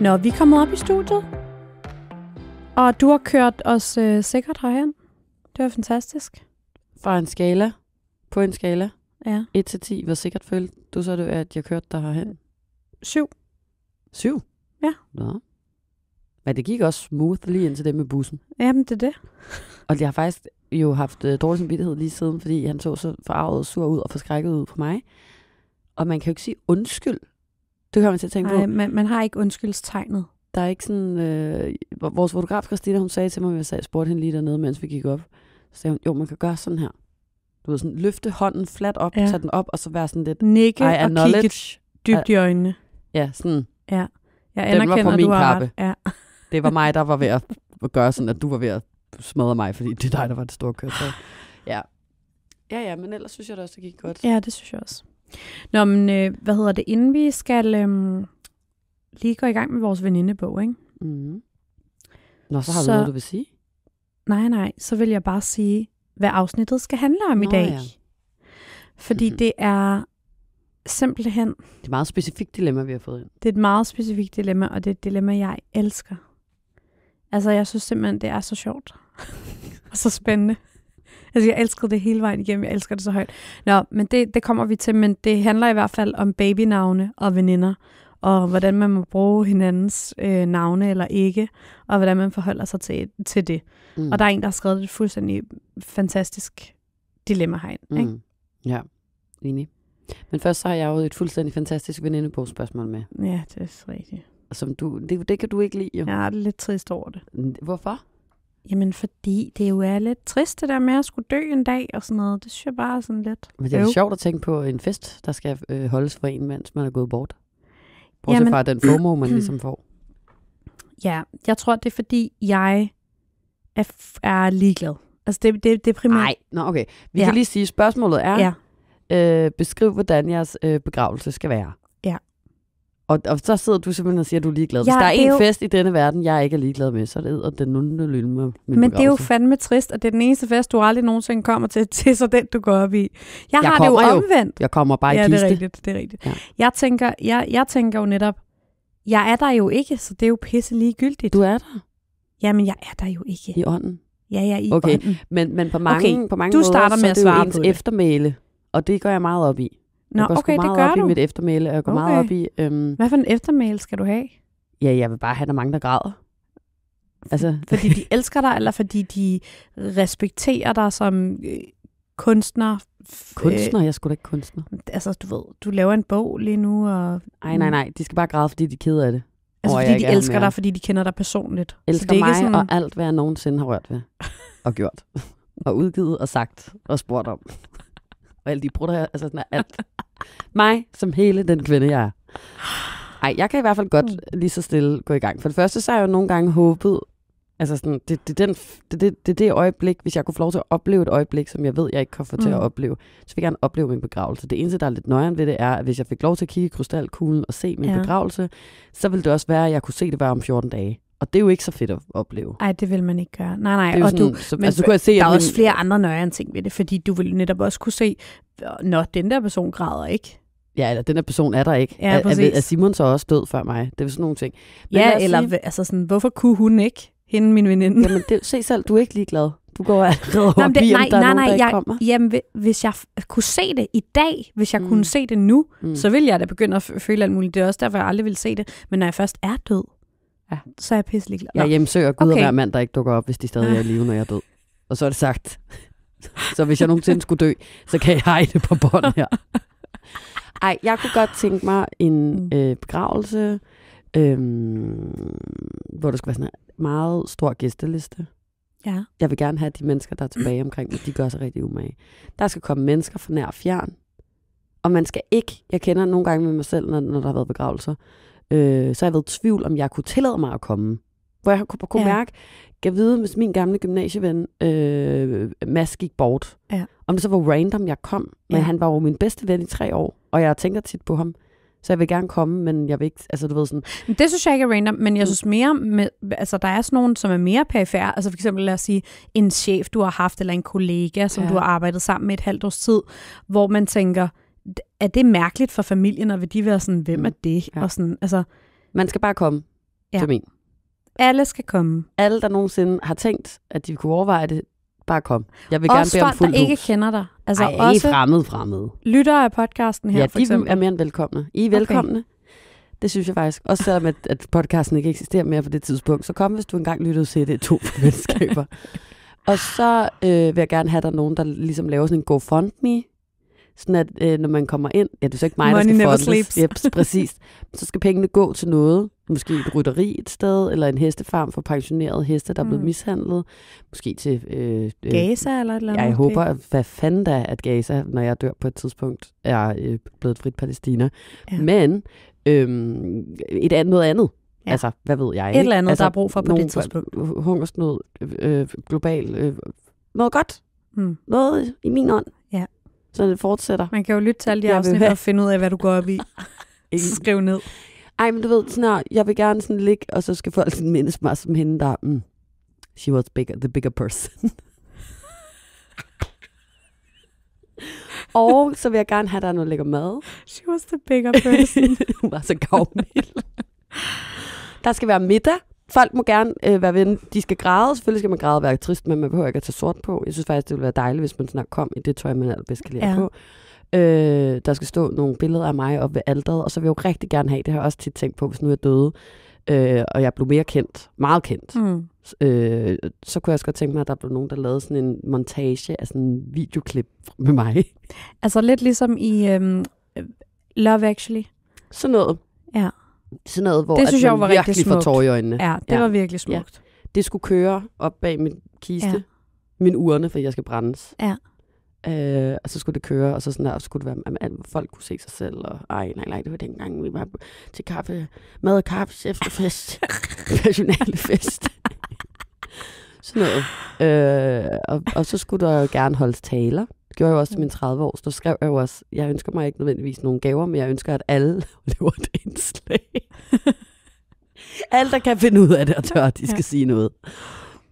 Nå, vi kommer op i studiet. Og du har kørt os øh, sikkert herhen. Det var fantastisk. Fra en skala, på en skala, ja. 1 til 10, hvor sikkert følte du så, det, at jeg kørte dig herhen? 7. 7? Ja. Nå. Men det gik også smooth lige til det med bussen. Jamen, det er det. og jeg har faktisk jo haft øh, dårlig samvittighed lige siden, fordi han så så forarvet og sur ud og forskrækket ud på mig. Og man kan jo ikke sige undskyld det kommer man til at tænke Ej, på. Man, man har ikke undskyldstegnet. Der er ikke sådan... Øh, vores fotograf, Christina, hun sagde til mig, at jeg spurgte hende lige dernede, mens vi gik op. Så sagde hun, jo, man kan gøre sådan her. Du ved, sådan, løfte hånden fladt op, ja. tage den op, og så være sådan lidt... Nikke og kigge dybt i øjnene. Ja, sådan. Ja. Jeg anerkender, den var på min du har kappe. Ja. Det var mig, der var ved at gøre sådan, at du var ved at smadre mig, fordi det er dig, der var det store køretøj. Ja. Ja, ja, men ellers synes jeg da også, det gik godt. Ja, det synes jeg også. Nå, men øh, hvad hedder det, inden vi skal øh, lige gå i gang med vores venindebog, ikke? Mm. Nå, så har så, du noget, du vil sige? Nej, nej, så vil jeg bare sige, hvad afsnittet skal handle om Nå, i dag. Ja. Fordi mm-hmm. det er simpelthen... Det er et meget specifikt dilemma, vi har fået ind. Det er et meget specifikt dilemma, og det er et dilemma, jeg elsker. Altså, jeg synes simpelthen, det er så sjovt. og så spændende. Altså, jeg elskede det hele vejen igennem. Jeg elsker det så højt. Nå, men det, det kommer vi til, men det handler i hvert fald om babynavne og veninder, og hvordan man må bruge hinandens øh, navne eller ikke, og hvordan man forholder sig til, til det. Mm. Og der er en, der har skrevet et fuldstændig fantastisk dilemma herind. Mm. Ikke? Ja, enig. Men først så har jeg jo et fuldstændig fantastisk venindebogsspørgsmål med. Ja, det er rigtigt. Som du, det, det kan du ikke lide, jo. Jeg er lidt trist over det. Hvorfor? Jamen, fordi det jo er lidt trist, det der med at skulle dø en dag og sådan noget. Det synes jeg bare er sådan lidt... Men det er jo sjovt at tænke på en fest, der skal øh, holdes for en, mens man er gået bort. Bortset Jamen, fra den FOMO, man ligesom får. Ja, jeg tror, det er fordi, jeg er, f- er ligeglad. Altså, det, det, det er primært... Nej, okay. Vi ja. kan lige sige, spørgsmålet er, ja. øh, beskriv, hvordan jeres øh, begravelse skal være. Og, og så sidder du simpelthen og siger, at du er ligeglad. Hvis der er en jo... fest i denne verden, jeg ikke er ligeglad med, så er det den nunde lille med min Men det er jo fandme trist, og det er den eneste fest, du aldrig nogensinde kommer til, til så den, du går op i. Jeg, jeg har det jo omvendt. Jo. Jeg kommer bare i ja, kiste. det er rigtigt. Det er rigtigt. Ja. Jeg, tænker, jeg, jeg tænker jo netop, jeg er der jo ikke, så det er jo pisse ligegyldigt. Du er der. Jamen, jeg er der jo ikke. I ånden? Ja, jeg er i okay. ånden. Men, men på mange, okay, på mange du måder, starter med så er det jo ens eftermæle, og det går jeg meget op i. Nå, jeg går okay, meget det gør op du. i mit eftermæle, jeg går okay. meget op i... Øhm, Hvad for en eftermæle skal du have? Ja, jeg vil bare have, at der er mange, der græder. Altså. Fordi de elsker dig, eller fordi de respekterer dig som øh, kunstner? Kunstner? Øh, jeg er sgu da ikke kunstner. Altså, du ved, du laver en bog lige nu, og... Nej, nej, mm. nej. De skal bare græde, fordi de er ked af det. Altså, fordi de elsker mere. dig, fordi de kender dig personligt. Elsker er mig sådan... og alt, hvad jeg nogensinde har rørt ved. Og gjort. og udgivet og sagt og spurgt om. og alle de brutter, altså sådan alt. Mig som hele den kvinde, jeg er. Ej, jeg kan i hvert fald godt mm. lige så stille gå i gang. For det første, så har jeg jo nogle gange håbet, altså sådan, det, det, den, det, det, det, det øjeblik, hvis jeg kunne få lov til at opleve et øjeblik, som jeg ved, jeg ikke kan få til mm. at opleve, så vil jeg gerne opleve min begravelse. Det eneste, der er lidt nøjeren ved det, er, at hvis jeg fik lov til at kigge i krystalkuglen og se min ja. begravelse, så ville det også være, at jeg kunne se det bare om 14 dage. Og det er jo ikke så fedt at opleve. Nej, det vil man ikke gøre. Nej, nej. Det er og sådan, du, så, men altså, du kunne se, der er også flere andre end ting ved det, fordi du vil netop også kunne se, når den der person græder ikke. Ja, eller den der person er der ikke. Ja, er, er, er Simon så også død før mig? Det er sådan nogle ting. Men ja, eller sige... altså sådan, hvorfor kunne hun ikke? Hende, min veninde. Jamen, det, se selv, du er ikke ligeglad. Du går allerede op det, i, nej, der nej, er nogen, der jeg, kommer. Jamen, hvis jeg kunne se det i dag, hvis jeg mm. kunne se det nu, mm. så ville jeg da begynde at føle alt muligt. Det er også derfor, jeg aldrig ville se det. Men når jeg først er død, Ja. Så er jeg pisselig glad. Jeg hjemsøger Gud okay. hver mand, der ikke dukker op, hvis de stadig er i live, når jeg er død. Og så er det sagt. Så hvis jeg nogensinde skulle dø, så kan jeg hejde det på bånd her. Ej, jeg kunne godt tænke mig en mm. øh, begravelse, øh, hvor der skulle være sådan en meget stor gæsteliste. Ja. Jeg vil gerne have de mennesker, der er tilbage omkring mig, de gør sig rigtig umage. Der skal komme mennesker fra nær og fjern. Og man skal ikke, jeg kender nogle gange med mig selv, når, når der har været begravelser, øh, så har jeg været i tvivl, om jeg kunne tillade mig at komme. Hvor jeg kunne, kunne ja. mærke, kan vide, hvis min gamle gymnasieven øh, Mads gik bort, ja. om det så var random, jeg kom. Men ja. han var jo min bedste ven i tre år, og jeg tænker tit på ham. Så jeg vil gerne komme, men jeg vil ikke, altså du ved sådan... Men det synes jeg ikke er random, men jeg mm. synes mere, med, altså der er sådan nogen, som er mere perifære, altså for eksempel lad os sige, en chef du har haft, eller en kollega, som ja. du har arbejdet sammen med et halvt års tid, hvor man tænker, er det mærkeligt for familien, og vil de være sådan, hvem mm. er det? Ja. Og sådan, altså, Man skal bare komme ja. til min. Alle skal komme. Alle, der nogensinde har tænkt, at de kunne overveje det, bare kom. Jeg vil også gerne bede om fuld der ikke kender dig. Altså Ej, også fremmed, fremmed. Lytter af podcasten her, ja, for eksempel. de er mere end velkomne. I er velkomne. Okay. Det synes jeg faktisk. Også selvom at, at podcasten ikke eksisterer mere på det tidspunkt. Så kom, hvis du engang lyttede til det. To venskaber. og så øh, vil jeg gerne have, at der er nogen, der ligesom laver sådan en GoFundMe sådan at øh, når man kommer ind, ja, det er så ikke mig, Money der skal fondes. Yep, præcis. Så skal pengene gå til noget. Måske et rytteri et sted, eller en hestefarm for pensionerede heste, der er blevet mm. mishandlet. Måske til... Øh, øh, Gaza eller et eller andet. Jeg håber, at, hvad fanden der at Gaza, når jeg dør på et tidspunkt, er øh, blevet frit Palæstina. Ja. Men øh, et andet, noget andet. Ja. Altså, hvad ved jeg? Ikke? Et eller andet, altså, der er brug for på det tidspunkt. Hungersnød, øh, global, øh, noget godt. Hmm. Noget i min ånd så det fortsætter. Man kan jo lytte til alle de afsnit og finde ud af, hvad du går op i. Skriv ned. Ej, men du ved, sådan her, jeg vil gerne sådan ligge, og så skal folk sådan mindes mig som hende, der, mm, she was bigger, the bigger person. og så vil jeg gerne have, at der er noget lækker mad. She was the bigger person. Hun var så gavmild. der skal være middag folk må gerne øh, være ven. De skal græde. Selvfølgelig skal man græde og være trist, men man behøver ikke at tage sort på. Jeg synes faktisk, det ville være dejligt, hvis man snart kom i det tøj, man allerbedst kan lide ja. på. Øh, der skal stå nogle billeder af mig op ved alderet, og så vil jeg jo rigtig gerne have, det har jeg også tit tænkt på, hvis nu jeg døde, øh, og jeg blev mere kendt, meget kendt, mm. øh, så kunne jeg også godt tænke mig, at der blev nogen, der lavede sådan en montage af sådan en videoklip med mig. Altså lidt ligesom i øhm, Love Actually. Sådan noget. Ja. Sådan noget, hvor det synes at man jeg var virkelig får tår i øjnene. Ja, det ja. var virkelig smukt. Ja. Det skulle køre op bag min kiste, ja. min urne, for jeg skal brændes. Ja. Øh, og så skulle det køre, og så, sådan der, og så skulle det være, at folk kunne se sig selv. Og, ej, nej, nej, det var dengang, vi var til kaffe, mad og kaffe, efterfest, fest. Sådan noget. Øh, og, og så skulle der jo gerne holdes taler. Det gjorde jeg jo også til min 30 år. Så skrev jeg jo også, jeg ønsker mig ikke nødvendigvis nogen gaver, men jeg ønsker, at alle lever et indslag. alle, der kan finde ud af det og tør, de skal ja. sige noget.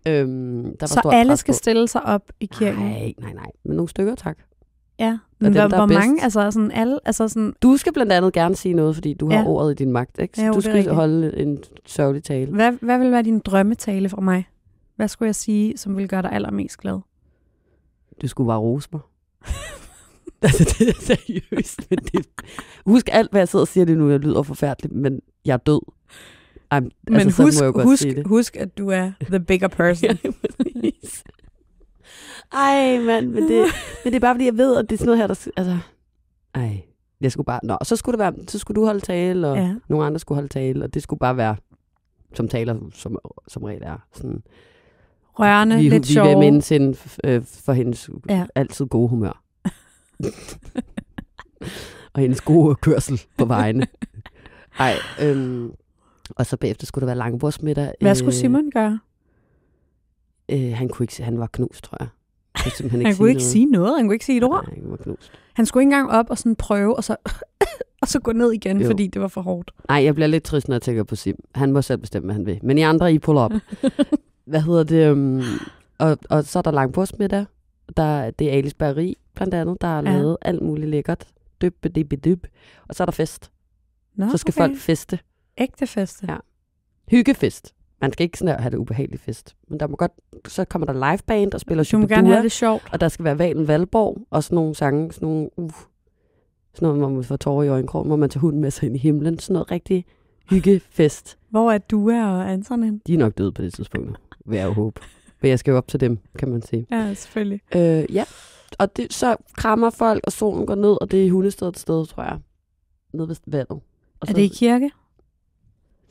Øhm, der var så alle skal på. stille sig op i kirken? Nej, nej, nej. Men nogle stykker, tak. Ja, men dem, hvor, hvor mange? Altså sådan alle? Altså sådan... Du skal blandt andet gerne sige noget, fordi du ja. har ordet i din magt. Ikke? Så ja, jo, du skal holde en sørgelig tale. Hvad, hvad vil være din drømmetale for mig? Hvad skulle jeg sige, som ville gøre dig allermest glad? Du skulle bare rose mig. altså, det er seriøst. Men det... Husk alt, hvad jeg sidder og siger det nu. Jeg lyder forfærdeligt, men jeg er død. Ej, men altså, husk, jeg husk, husk, at du er the bigger person. Ej, mand, men det, men det er bare, fordi jeg ved, at det er sådan noget her, der... Altså, ej, jeg skulle bare... Nå, så skulle, det være, så skulle du holde tale, og ja. nogle andre skulle holde tale, og det skulle bare være, som taler, som, som regel er. Sådan, rørende, vi, lidt sjov. Vi vil mindes hende øh, for hendes ja. altid gode humør. og hendes gode kørsel på vejene. Ej, øhm, og så bagefter skulle der være langbordsmiddag. Hvad skulle øh, Simon gøre? Øh, han, kunne ikke, han var knust, tror jeg. Han, ikke, han kunne sige ikke noget. sige noget. Han kunne ikke sige et ord. Nej, han var knust. Han skulle ikke engang op og sådan prøve, og så, og så gå ned igen, jo. fordi det var for hårdt. Nej, jeg bliver lidt trist, når jeg tænker på Sim. Han må selv bestemme, hvad han vil. Men I andre, I puller op. Hvad hedder det? Um, og, og så er der langpostmiddag. Der, det er Alice Barri, blandt andet, der har ja. lavet alt muligt lækkert. Dyb, dyb, dyb. Og så er der fest. Nå, så skal okay. folk feste. Ægte feste. Ja. Hyggefest. Man skal ikke sådan have det ubehagelige fest. Men der må godt, så kommer der live band og spiller Du må gerne have det sjovt. Og der skal være Valen Valborg og sådan nogle sange, sådan nogle, uh, sådan noget, hvor man får tårer i øjenkrogen, hvor man tager hunden med sig ind i himlen. Sådan noget rigtig hyggefest. Hvor er du og Anton hen? De er nok døde på det tidspunkt vil jeg jo håbe. Men jeg skal jo op til dem, kan man sige. Ja, selvfølgelig. Øh, ja, og det, så krammer folk, og solen går ned, og det er i hundestedet sted, tror jeg. Nede ved vandet. Og så, er det i kirke?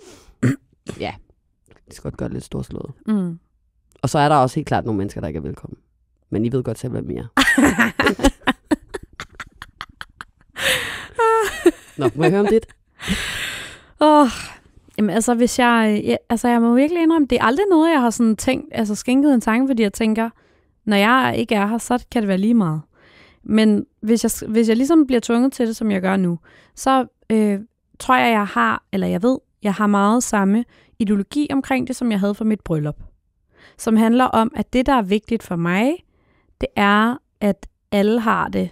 ja, det skal godt gøre det lidt storslået. Mm. Og så er der også helt klart nogle mennesker, der ikke er velkommen. Men I ved godt selv, hvad mere. Nå, må jeg høre om dit? Åh, oh, Jamen altså, hvis jeg, øh, ja, altså, jeg må virkelig indrømme, det er aldrig noget, jeg har sådan tænkt, altså skænket en tanke, fordi jeg tænker, når jeg ikke er her, så kan det være lige meget. Men hvis jeg, hvis jeg ligesom bliver tvunget til det, som jeg gør nu, så øh, tror jeg, jeg har, eller jeg ved, jeg har meget samme ideologi omkring det, som jeg havde for mit bryllup. Som handler om, at det, der er vigtigt for mig, det er, at alle har det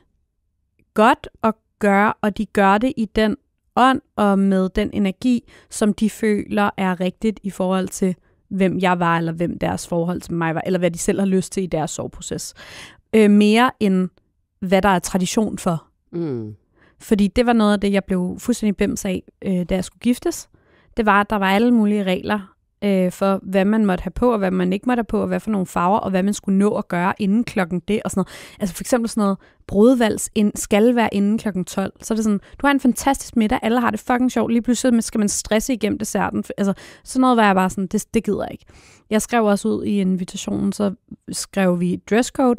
godt at gøre, og de gør det i den ånd og med den energi, som de føler er rigtigt i forhold til, hvem jeg var, eller hvem deres forhold til mig var, eller hvad de selv har lyst til i deres soveproces. Øh, mere end, hvad der er tradition for. Mm. Fordi det var noget af det, jeg blev fuldstændig bims af, øh, da jeg skulle giftes. Det var, at der var alle mulige regler øh, for, hvad man måtte have på, og hvad man ikke måtte have på, og hvad for nogle farver, og hvad man skulle nå at gøre inden klokken det, og sådan noget. Altså for eksempel sådan noget, brudvalgs ind, skal være inden klokken 12. Så er det sådan, du har en fantastisk middag, alle har det fucking sjovt, lige pludselig skal man stresse igennem desserten. Altså sådan noget var jeg bare sådan, det, det gider jeg ikke. Jeg skrev også ud i invitationen, så skrev vi dresscode,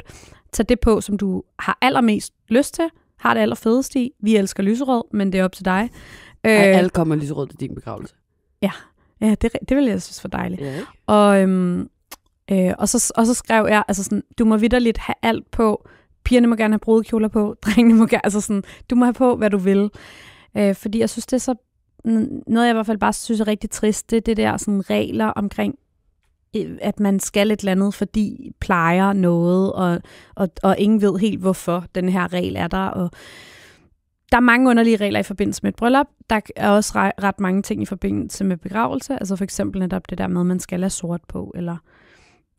tag det på, som du har allermest lyst til, har det allerfedest i. Vi elsker lyserød, men det er op til dig. Øh, alt kommer lyserød til din begravelse. Ja, Ja, det, det ville jeg synes var dejligt. Ja. Og, øhm, øh, og, så, og så skrev jeg, altså sådan, du må vidderligt have alt på. Pigerne må gerne have brudekjoler på. Drengene må gerne, altså sådan, du må have på, hvad du vil. Øh, fordi jeg synes, det er så, noget jeg i hvert fald bare synes er rigtig trist, det er det der sådan, regler omkring at man skal et eller andet, fordi plejer noget, og, og, og ingen ved helt, hvorfor den her regel er der. Og, der er mange underlige regler i forbindelse med et bryllup. Der er også ret mange ting i forbindelse med begravelse. Altså for eksempel netop det der med, at man skal lade sort på, eller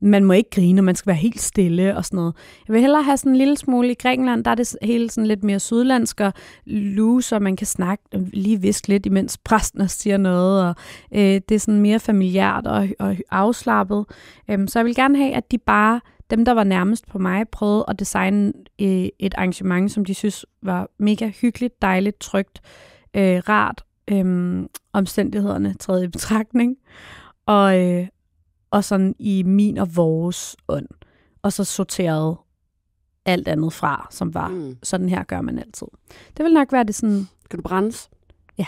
man må ikke grine, man skal være helt stille og sådan noget. Jeg vil hellere have sådan en lille smule i Grækenland, der er det hele sådan lidt mere sydlandsk og loose, og man kan snakke øh, lige viske lidt, imens præsten også siger noget, og øh, det er sådan mere familiært og, og afslappet. Øhm, så jeg vil gerne have, at de bare dem, der var nærmest på mig, prøvede at designe øh, et arrangement, som de synes var mega hyggeligt, dejligt, trygt, øh, rart, øh, omstændighederne træde i betragtning, og, øh, og sådan i min og vores ånd. Og så sorterede alt andet fra, som var mm. sådan her gør man altid. Det vil nok være det sådan... Kan du brændes? Ja.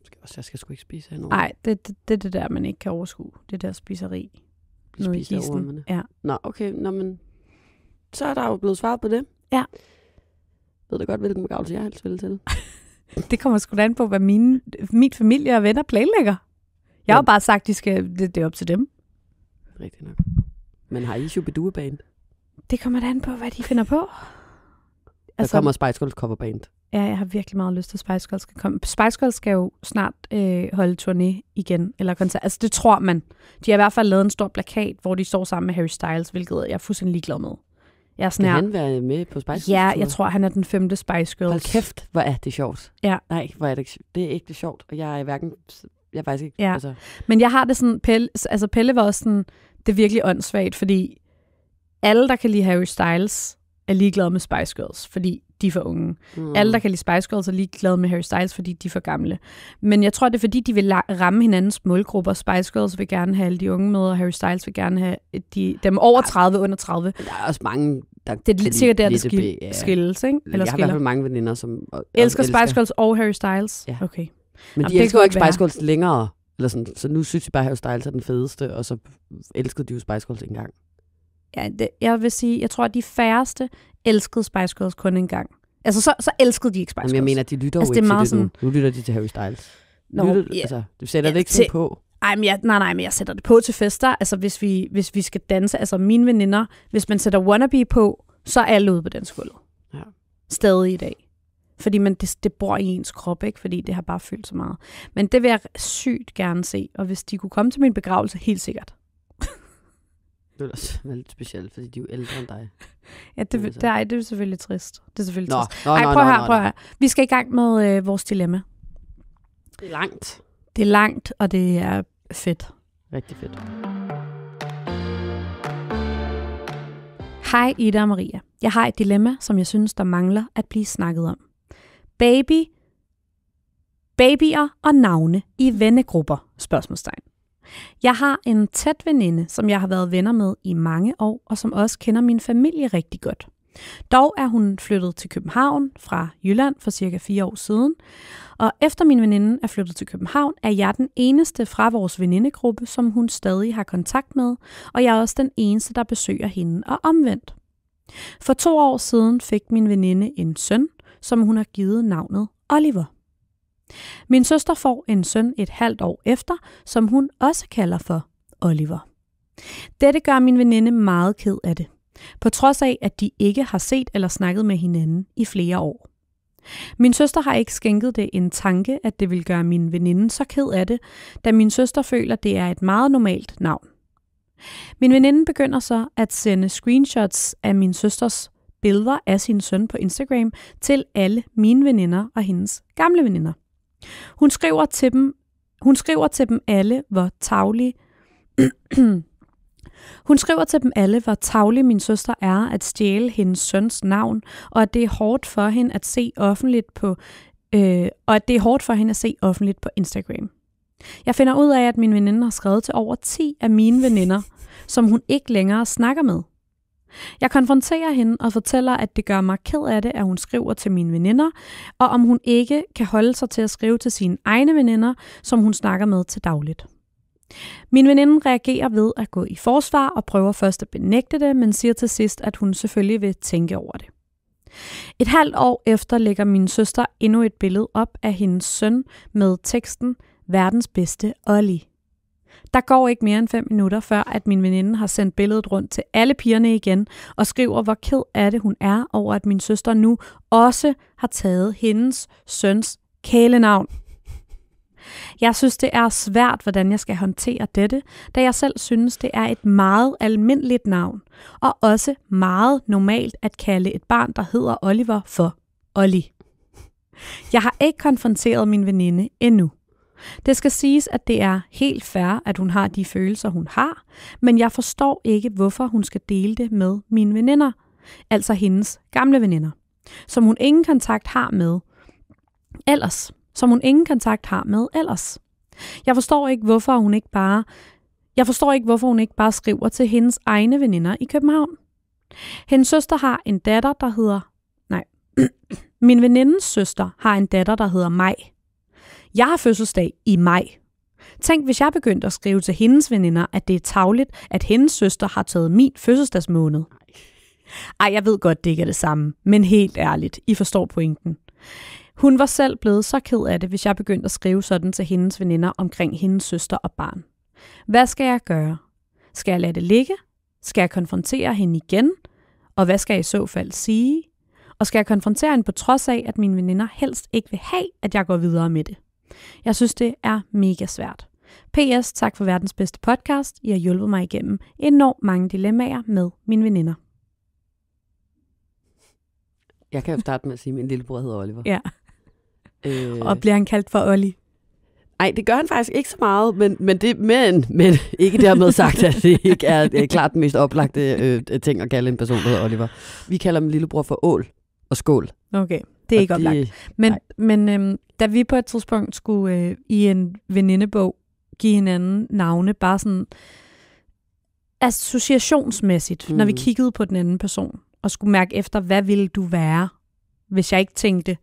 Jeg skal, jeg skal sgu ikke spise endnu. Nej, det er det, det, det der, man ikke kan overskue. Det der spiseri spiser noget spist af ormene. Ja. Nå, okay, nå, men, så er der jo blevet svaret på det. Ja. Ved da godt, hvilken begravelse jeg helst vil til. det kommer sgu da an på, hvad mine, min familie og venner planlægger. Jeg har jo bare sagt, de skal, det, det er op til dem. Rigtig nok. Men har I Shubidua-band? Det kommer da an på, hvad de finder på. Der altså, kommer Spice Girls coverband. Ja, jeg har virkelig meget lyst til, at Spice Girls skal komme. Spice Girls skal jo snart øh, holde turné igen, eller koncert. Altså, det tror man. De har i hvert fald lavet en stor plakat, hvor de står sammen med Harry Styles, hvilket jeg er fuldstændig ligeglad med. Jeg er sådan, Kan han være med på Spice Girls? Ja, jeg tror, han er den femte Spice Girls. Hold kæft, hvor er det sjovt. Ja. Nej, hvor er det, det er ikke det sjovt. Og jeg er hverken... Jeg er faktisk ikke... Ja. Altså. Men jeg har det sådan... Pelle, altså, Pelle var også sådan... Det er virkelig åndssvagt, fordi alle, der kan lide Harry Styles, er ligeglade med Spice Girls, fordi de er for unge. Mm. Alle, der kan lide Spice Girls, er lige glade med Harry Styles, fordi de er for gamle. Men jeg tror, det er fordi, de vil ramme hinandens målgrupper. Spice Girls vil gerne have alle de unge med, og Harry Styles vil gerne have de, dem over 30, under 30. Der er også mange, der Det er lidt, sikkert der, der skil, ja. skilles, ikke? Eller jeg har i hvert fald mange veninder, som... Og, elsker, elsker Spice Girls og Harry Styles? Ja. Okay. Men Jamen, de elsker jo ikke Spice Girls længere. Eller sådan, så nu synes jeg bare, at Harry Styles er den fedeste, og så elskede de jo Spice Girls engang. Ja, det, jeg vil sige, jeg tror, at de færreste elskede Spice Girls kun en gang. Altså, så, så elskede de ikke Spice Girls. Jamen, jeg mener, de lytter altså, jo det til det sådan... nu. Nu lytter de til Harry Styles. Nå, lytter, ja, altså, du sætter ja, det ikke til... på. Ej, men jeg, nej, nej, men jeg sætter det på til fester. Altså, hvis vi, hvis vi skal danse, altså mine veninder, hvis man sætter Wannabe på, så er alle ude på den skulder. Ja. Stadig i dag. Fordi man, det, det bor i ens krop, ikke? Fordi det har bare følt så meget. Men det vil jeg sygt gerne se. Og hvis de kunne komme til min begravelse, helt sikkert. Det ville også være lidt specielt, fordi de er jo ældre end dig. ja, det, det, er, det er selvfølgelig trist. Det er selvfølgelig nå, trist. Nå, Ej, prøv nå, her, nå, her. Vi skal i gang med øh, vores dilemma. Det er langt. Det er langt, og det er fedt. Rigtig fedt. Hej Ida og Maria. Jeg har et dilemma, som jeg synes, der mangler at blive snakket om. Baby, babyer og navne i vennegrupper? Spørgsmålstegn. Jeg har en tæt veninde, som jeg har været venner med i mange år, og som også kender min familie rigtig godt. Dog er hun flyttet til København fra Jylland for cirka fire år siden, og efter min veninde er flyttet til København, er jeg den eneste fra vores venindegruppe, som hun stadig har kontakt med, og jeg er også den eneste, der besøger hende og omvendt. For to år siden fik min veninde en søn, som hun har givet navnet Oliver. Min søster får en søn et halvt år efter, som hun også kalder for Oliver. Dette gør min veninde meget ked af det, på trods af, at de ikke har set eller snakket med hinanden i flere år. Min søster har ikke skænket det en tanke, at det vil gøre min veninde så ked af det, da min søster føler, det er et meget normalt navn. Min veninde begynder så at sende screenshots af min søsters billeder af sin søn på Instagram til alle mine veninder og hendes gamle veninder. Hun skriver til dem, hun skriver til dem alle, hvor tavlig hun skriver til dem alle, hvor tavlig min søster er at stjæle hendes søns navn, og at det er hårdt for hende at se offentligt på øh, og at det er hårdt for hende at se offentligt på Instagram. Jeg finder ud af, at min veninde har skrevet til over 10 af mine veninder, som hun ikke længere snakker med. Jeg konfronterer hende og fortæller, at det gør mig ked af det, at hun skriver til mine veninder, og om hun ikke kan holde sig til at skrive til sine egne veninder, som hun snakker med til dagligt. Min veninde reagerer ved at gå i forsvar og prøver først at benægte det, men siger til sidst, at hun selvfølgelig vil tænke over det. Et halvt år efter lægger min søster endnu et billede op af hendes søn med teksten Verdens bedste Ollie. Der går ikke mere end 5 minutter, før at min veninde har sendt billedet rundt til alle pigerne igen, og skriver, hvor ked af det hun er over, at min søster nu også har taget hendes søns kælenavn. Jeg synes, det er svært, hvordan jeg skal håndtere dette, da jeg selv synes, det er et meget almindeligt navn, og også meget normalt at kalde et barn, der hedder Oliver, for Olli. Jeg har ikke konfronteret min veninde endnu. Det skal siges, at det er helt fair, at hun har de følelser, hun har, men jeg forstår ikke, hvorfor hun skal dele det med mine veninder, altså hendes gamle veninder, som hun ingen kontakt har med ellers, som hun ingen kontakt har med ellers. Jeg forstår ikke, hvorfor hun ikke bare jeg forstår ikke, hvorfor hun ikke bare skriver til hendes egne veninder i København. Hendes søster har en datter, der hedder... Nej. Min venindens søster har en datter, der hedder Maj. Jeg har fødselsdag i maj. Tænk, hvis jeg begyndte at skrive til hendes veninder, at det er tavligt, at hendes søster har taget min fødselsdagsmåned. Ej, jeg ved godt, det ikke er det samme, men helt ærligt, I forstår pointen. Hun var selv blevet så ked af det, hvis jeg begyndte at skrive sådan til hendes veninder omkring hendes søster og barn. Hvad skal jeg gøre? Skal jeg lade det ligge? Skal jeg konfrontere hende igen? Og hvad skal jeg i så fald sige? Og skal jeg konfrontere hende på trods af, at mine veninder helst ikke vil have, at jeg går videre med det? Jeg synes, det er mega svært. PS, tak for verdens bedste podcast. I har hjulpet mig igennem enormt mange dilemmaer med mine veninder. Jeg kan jo starte med at sige, at min lillebror hedder Oliver. Ja. Øh... Og bliver han kaldt for Olli? Nej, det gør han faktisk ikke så meget, men, men, det, men, men ikke dermed sagt, at det ikke er, det er klart den mest oplagte øh, ting at kalde en person, der hedder Oliver. Vi kalder min lillebror for Ål og Skål. Okay. Det er ikke oplagt. Men, men øhm, da vi på et tidspunkt skulle øh, i en venindebog give hinanden navne, bare sådan associationsmæssigt, mm. når vi mm. kiggede på den anden person, og skulle mærke efter, hvad ville du være, hvis jeg ikke tænkte,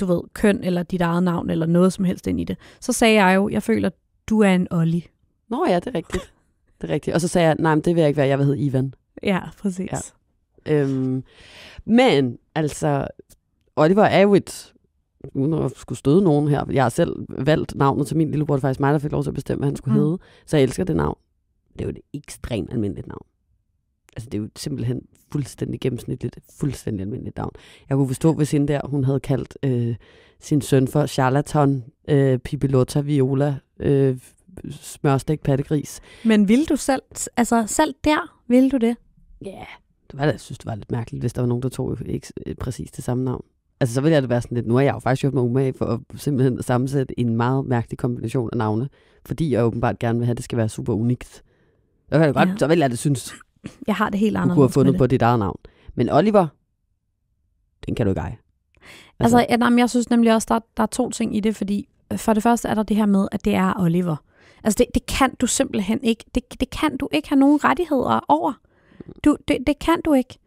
du ved, køn eller dit eget navn eller noget som helst ind i det. Så sagde jeg jo, jeg føler, du er en Olli. Nå ja, det er rigtigt. Det er rigtigt. Og så sagde jeg, nej, men det vil jeg ikke være, jeg vil hedde Ivan. Ja, præcis. Ja. Øhm, men altså, Oliver er jo et, uden at skulle støde nogen her, jeg har selv valgt navnet til min lillebror, det var faktisk mig, der fik lov til at bestemme, hvad han skulle mm. hedde, så jeg elsker det navn. Det er jo et ekstremt almindeligt navn. Altså, det er jo simpelthen fuldstændig gennemsnitligt, fuldstændig almindeligt navn. Jeg kunne forstå, hvis hende der, hun havde kaldt øh, sin søn for charlatan, øh, pipilotta, viola, øh, smørstik, pattegris. Men ville du selv, altså selv der, ville du det? Ja, yeah. det var det, jeg synes, det var lidt mærkeligt, hvis der var nogen, der tog ikke præcis det samme navn. Altså, så ville jeg da være sådan lidt, nu har jeg jo faktisk gjort mig umage for at simpelthen sammensætte en meget mærkelig kombination af navne, fordi jeg åbenbart gerne vil have, at det skal være super unikt. Så, kan jeg godt, ja. så vil jeg det synes, jeg har det helt anderledes. Du kunne have fundet på dit eget navn. Men Oliver, den kan du ikke eje. Altså, altså ja, jamen, jeg synes nemlig også, der, der er to ting i det, fordi øh, for det første er der det her med, at det er Oliver. Altså, det, det kan du simpelthen ikke. Det, det kan du ikke have nogen rettigheder over. Du, det, det kan du ikke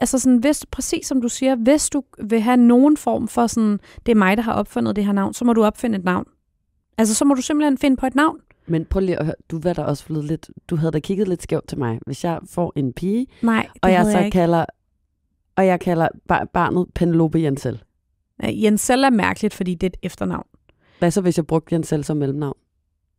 altså sådan, hvis, præcis som du siger, hvis du vil have nogen form for sådan, det er mig, der har opfundet det her navn, så må du opfinde et navn. Altså, så må du simpelthen finde på et navn. Men prøv lige at høre, du var der også blevet lidt, du havde da kigget lidt skævt til mig. Hvis jeg får en pige, Nej, og jeg, jeg så jeg kalder, og jeg kalder bar- barnet Penelope Jensel. Ja, Jensel er mærkeligt, fordi det er et efternavn. Hvad så, hvis jeg brugte Jensel som mellemnavn?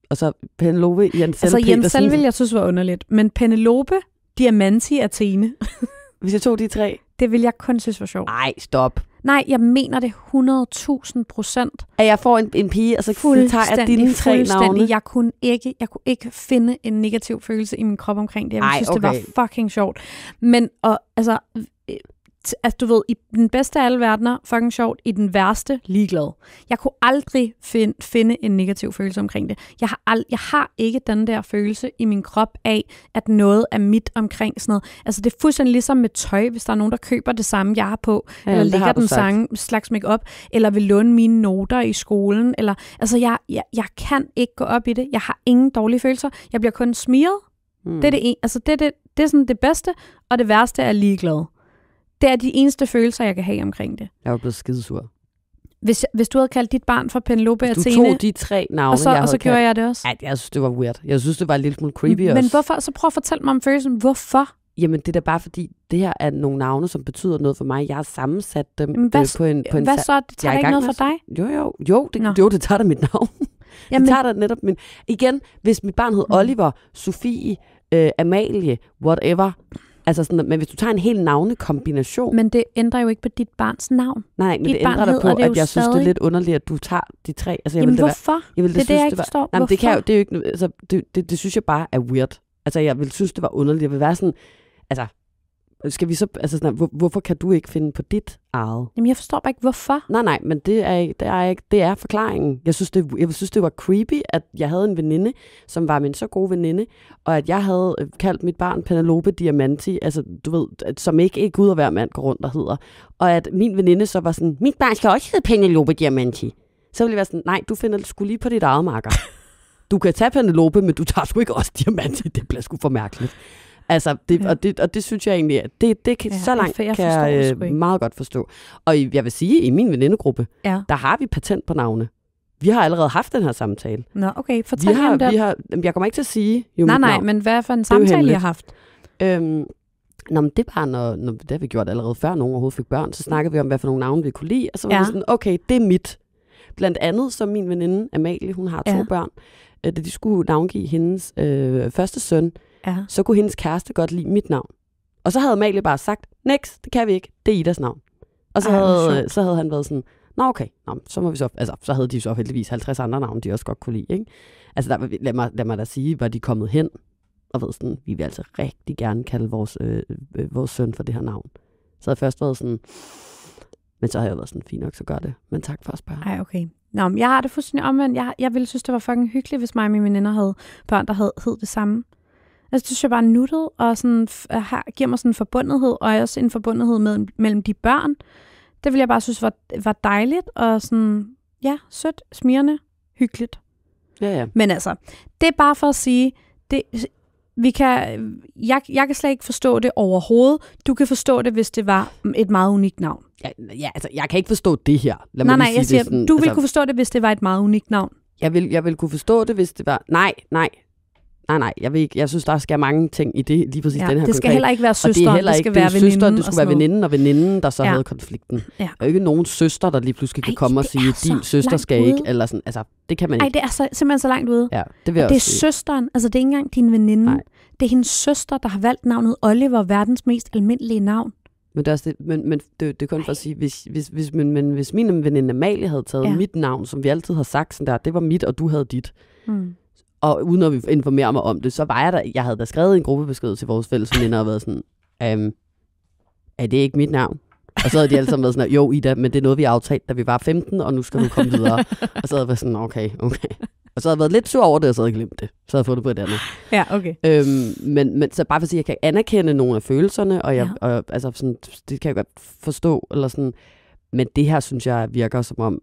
Og så Penelope Jensel Altså Jensel ville jeg synes var underligt, men Penelope Diamanti Athene. hvis jeg tog de tre? Det vil jeg kun synes var sjovt. Nej, stop. Nej, jeg mener det 100.000 procent. At jeg får en, en pige, og så tager jeg dine tre navne? Jeg kunne, ikke, jeg kunne ikke finde en negativ følelse i min krop omkring det. Jeg Ej, synes, okay. det var fucking sjovt. Men og, altså, at altså, du ved, i den bedste af alle verdener, fucking sjovt, i den værste, ligeglad. Jeg kunne aldrig find, finde en negativ følelse omkring det. Jeg har, ald- jeg har ikke den der følelse i min krop af, at noget er mit omkring sådan noget. Altså det er fuldstændig ligesom med tøj, hvis der er nogen, der køber det samme, jeg har på, ja, eller lægger den samme slags makeup, eller vil låne mine noter i skolen, eller, altså jeg, jeg, jeg kan ikke gå op i det. Jeg har ingen dårlige følelser. Jeg bliver kun smiret. Mm. Det er det, altså det, det, det er sådan det bedste, og det værste er ligeglad. Det er de eneste følelser, jeg kan have omkring det. Jeg er blevet skidesur. Hvis, hvis du havde kaldt dit barn for Penelope Athene... Du tog de tre navne, og så, jeg og så gjorde jeg det også? Ej, jeg synes, det var weird. Jeg synes, det var lidt smule creepy Men også. Men hvorfor? Så prøv at fortælle mig om følelsen. Hvorfor? Jamen, det er da bare fordi, det her er nogle navne, som betyder noget for mig. Jeg har sammensat dem Men hvad, øh, på en... På en hvad så? Det tager ikke noget for dig? Jo, jo. Jo, det, jo, det tager da mit navn. Jamen. Det tager da netop min... Igen, hvis mit barn hed mm. Oliver, Sofie, øh, Amalie, whatever, Altså sådan, men hvis du tager en hel navnekombination... Men det ændrer jo ikke på dit barns navn. Nej, men dit det ændrer dig på, at jeg stadig... synes, det er lidt underligt, at du tager de tre. Altså, jeg Jamen vil hvorfor? Det, være, jeg vil det, det er synes, det, jeg ikke forstår. Nej, men det, kan jo, det, er jo ikke, altså, det, det, det, synes jeg bare er weird. Altså, jeg vil synes, det var underligt. Jeg vil være sådan... Altså, skal vi så, altså sådan, hvor, hvorfor kan du ikke finde på dit eget? Jamen, jeg forstår bare ikke, hvorfor. Nej, nej, men det er, det er, ikke, det er forklaringen. Jeg synes, det, jeg synes, det var creepy, at jeg havde en veninde, som var min så gode veninde, og at jeg havde øh, kaldt mit barn Penelope Diamanti, altså du ved, som ikke, er ud og hver mand går rundt og hedder, og at min veninde så var sådan, mit barn skal også hedde Penelope Diamanti. Så ville jeg være sådan, nej, du finder sgu lige på dit eget marker. Du kan tage Penelope, men du tager sgu ikke også Diamanti, det bliver sgu for mærkeligt. Altså, det, ja. og, det, og det synes jeg egentlig, at det, det kan, ja, så langt jeg kan jeg øh, meget godt forstå. Og jeg vil sige, i min venindegruppe, ja. der har vi patent på navne. Vi har allerede haft den her samtale. Nå, okay. Fortæl vi har, Vi har, jeg kommer ikke til at sige jo Nej, nej, navn. men hvad for en samtale, I har haft? Øhm, Nå, men det var, når, når, det har vi gjort allerede før nogen overhovedet fik børn, så snakkede vi om, hvad for nogle navne vi kunne lide, og så var ja. vi sådan, okay, det er mit. Blandt andet, som min veninde Amalie, hun har to ja. børn, øh, da de skulle navngive hendes øh, første søn, ja. så kunne hendes kæreste godt lide mit navn. Og så havde Malie bare sagt, next, det kan vi ikke, det er Idas navn. Og så, Ej, havde, så havde han været sådan, nå okay, nå, så må vi så, altså, så havde de så heldigvis 50 andre navne, de også godt kunne lide, ikke? Altså, der, lad, mig, lad mig da sige, var de kommet hen, og ved sådan, vi vil altså rigtig gerne kalde vores, øh, øh, vores søn for det her navn. Så havde jeg først været sådan, men så har jeg været sådan, fint nok, så gør det. Men tak for at spørge. Ej, okay. Nå, men jeg har det fuldstændig omvendt. Jeg, jeg ville synes, det var fucking hyggeligt, hvis mig og mine veninder havde børn, der havde, hed det samme. Altså, det synes jeg bare er nuttet, og sådan, har, giver mig sådan en forbundethed, og også en forbundethed med, mellem de børn. Det vil jeg bare synes var, var dejligt, og sådan, ja, sødt, smirende, hyggeligt. Ja, ja. Men altså, det er bare for at sige, det, vi kan, jeg, jeg kan slet ikke forstå det overhovedet. Du kan forstå det, hvis det var et meget unikt navn. Ja, ja altså, jeg kan ikke forstå det her. Lad nej, mig nej, sige jeg siger, sådan, du altså, ville kunne forstå det, hvis det var et meget unikt navn. Jeg vil, jeg vil kunne forstå det, hvis det var... Nej, nej, nej, nej, jeg, vil ikke, jeg synes, der skal mange ting i det, lige præcis ja, den her det skal konkret. heller ikke være søster, og det, er heller ikke, det skal det være veninden. det skulle være veninden og veninden, der så ja. havde konflikten. Ja. Der er ikke nogen søster, der lige pludselig kan Ej, komme og sige, din søster skal ude. ikke, eller sådan, altså, det kan man ikke. Nej, det er så, simpelthen så langt ude. Ja, det vil og jeg det er sige. søsteren, altså det er ikke engang din veninde. Nej. Det er hendes søster, der har valgt navnet Oliver, verdens mest almindelige navn. Men det er, det, men, men det, det er kun Ej. for at sige, hvis, hvis, hvis, men, men, hvis min veninde Amalie havde taget ja. mit navn, som vi altid har sagt sådan der, det var mit, og du havde dit, mm og uden at informere mig om det, så var jeg der, jeg havde da skrevet en gruppebesked til vores fælles veninder og været sådan, um, er det ikke mit navn? Og så havde de alle sammen været sådan, jo Ida, men det er noget, vi aftalte, da vi var 15, og nu skal du komme videre. og så havde jeg været sådan, okay, okay. Og så havde jeg været lidt sur over det, og så havde jeg glemt det. Så havde jeg fået det på et andet. Ja, okay. Øhm, men, men så bare for at sige, at jeg kan anerkende nogle af følelserne, og, jeg, ja. og altså sådan, det kan jeg godt forstå, eller sådan, men det her, synes jeg, virker som om,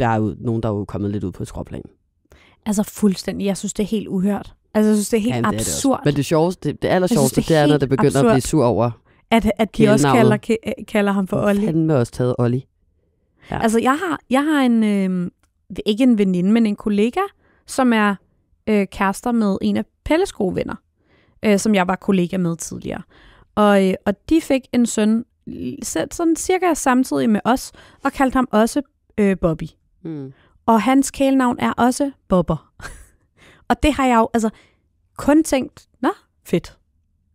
der er jo, nogen, der er jo kommet lidt ud på et skråplan. Altså fuldstændig. Jeg synes, det er helt uhørt. Altså, jeg synes, det er helt ja, det absurd. Er det Men det sjoveste, det, det aller sjoveste, det, det er, når det begynder absurd. at blive sur over At, at de også kalder, øh, kalder ham for Olli. Han har også taget Olli. Ja. Altså, jeg har, jeg har en, øh, ikke en veninde, men en kollega, som er øh, kærester med en af Pelles gode venner, øh, som jeg var kollega med tidligere. Og, øh, og de fik en søn sådan cirka samtidig med os, og kaldte ham også øh, Bobby. Mm. Og hans kælenavn er også Bobber. og det har jeg jo altså kun tænkt, nå, fedt.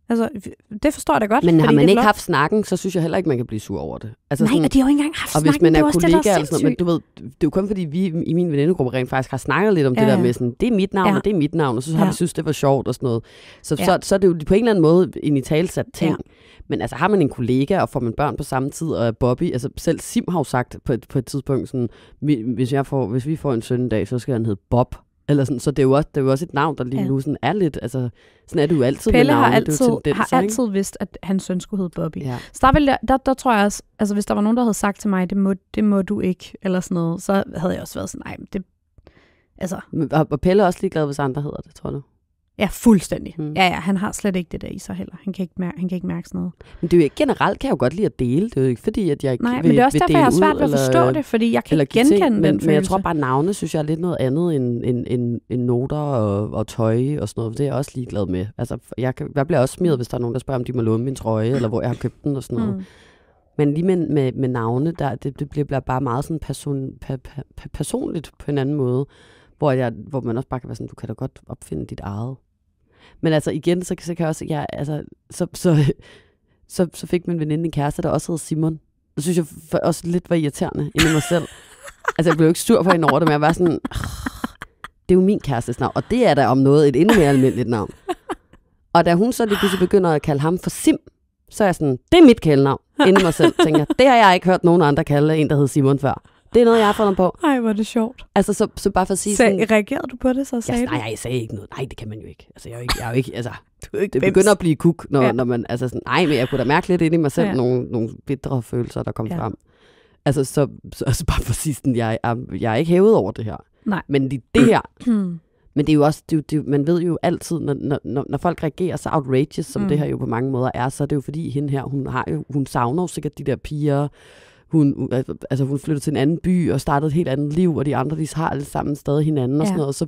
Altså, det forstår jeg da godt. Men har man ikke haft snakken, så synes jeg heller ikke, man kan blive sur over det. Altså, Nej, sådan, og de har jo ikke engang haft og hvis man er det kollega eller sådan noget, men du ved, det er jo kun fordi, vi i min venindegruppe rent faktisk har snakket lidt om ja. det der med sådan, det er mit navn, ja. og det er mit navn, og så har ja. vi synes, det var sjovt og sådan noget. Så, ja. så, så er det jo på en eller anden måde en i ting. Ja. Men altså, har man en kollega, og får man børn på samme tid, og Bobby, altså selv Sim har jo sagt på et, på et tidspunkt sådan, hvis, jeg får, hvis vi får en søndag, så skal han hedde Bob. Eller sådan, så det er, jo også, det er jo også et navn, der lige ja. nu sådan er lidt... Altså, sådan er det jo altid Pelle med navnet. har altid, det har altid vidst, at hans søn skulle hedde Bobby. Ja. Så der, ville, jeg, der, der, tror jeg også... Altså, hvis der var nogen, der havde sagt til mig, det må, det må du ikke, eller sådan noget, så havde jeg også været sådan, nej, det... Altså. Og Pelle er også ligeglad, hvis andre hedder det, tror du? Ja, fuldstændig. Mm. Ja, ja, han har slet ikke det der i sig heller. Han kan ikke mærke, han kan ikke mærke sådan noget. Men det er jo ikke, generelt kan jeg jo godt lide at dele. Det er jo ikke fordi, at jeg ikke Nej, vil, men det er også derfor, jeg har svært ved at forstå det, fordi jeg kan ikke genkende ting, den men, følelse. Men jeg tror bare, navne synes jeg er lidt noget andet end, end, end, end noter og, og tøj og sådan noget. Det er jeg også ligeglad med. Altså, jeg, kan, jeg bliver også smidt, hvis der er nogen, der spørger, om de må låne min trøje, eller hvor jeg har købt den og sådan noget. Mm. Men lige med, med, med navne, der, det, det bliver bare meget sådan person, pa, pa, pa, personligt på en anden måde, hvor, jeg, hvor man også bare kan være sådan, du kan da godt opfinde dit eget. Men altså igen, så, så kan jeg også, ja, altså, så, så, så, så fik min veninde en kæreste, der også hed Simon. Det synes jeg for, også lidt var irriterende inden i mig selv. altså jeg blev ikke sur for hende over det, men jeg var sådan, det er jo min kærestes navn, og det er da om noget et endnu mere almindeligt navn. Og da hun så lige pludselig begynder at kalde ham for Sim, så er jeg sådan, det er mit kælenavn inden i mig selv, tænker jeg. Det har jeg ikke hørt nogen andre kalde en, der hed Simon før. Det er noget, jeg har fundet på. Nej, hvor er det sjovt. Altså, så, så bare for at sige så, sådan... Reagerede du på det, så sagde jeg, altså, du? Nej, jeg sagde ikke noget. Nej, det kan man jo ikke. Altså, jeg er jo ikke... Jeg er jo ikke altså, du er ikke det bims. begynder at blive kuk, når, ja. når man... Altså sådan, nej, men jeg kunne da mærke lidt ind i mig selv ja. nogle, nogle bitre følelser, der kom ja. frem. Altså, så, så altså, bare for at sige sådan, jeg, jeg, jeg er ikke hævet over det her. Nej. Men det, det her... Men det er jo også, det, det, man ved jo altid, når, når, når folk reagerer så outrageous, som mm. det her jo på mange måder er, så er det jo fordi hende her, hun, har jo, hun savner jo sikkert de der piger, hun, altså, altså hun flyttede til en anden by og startede et helt andet liv, og de andre, de har alle sammen stadig hinanden ja. og sådan noget. Så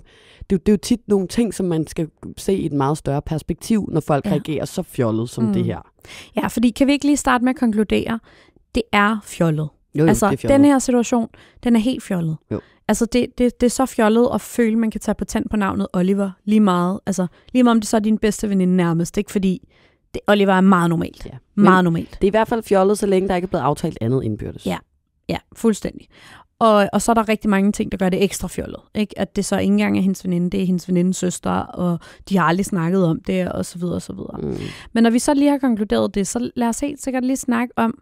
det, det er jo tit nogle ting, som man skal se i et meget større perspektiv, når folk ja. reagerer så fjollet som mm. det her. Ja, fordi kan vi ikke lige starte med at konkludere, det er fjollet. Jo, jo, altså, det er fjollet. den her situation, den er helt fjollet. Jo. Altså, det, det, det er så fjollet at føle, man kan tage patent på navnet Oliver lige meget. Altså, lige meget om det så er din bedste veninde nærmest, ikke? Fordi det, Oliver er meget normalt. Ja. Meget normalt. Det er i hvert fald fjollet, så længe der ikke er blevet aftalt andet indbyrdes. Ja, ja fuldstændig. Og, og så er der rigtig mange ting, der gør det ekstra fjollet. Ikke? At det så ikke engang er hendes veninde, det er hendes venindes søster, og de har aldrig snakket om det, og så videre, og så videre. Mm. Men når vi så lige har konkluderet det, så lad os helt sikkert lige snakke om,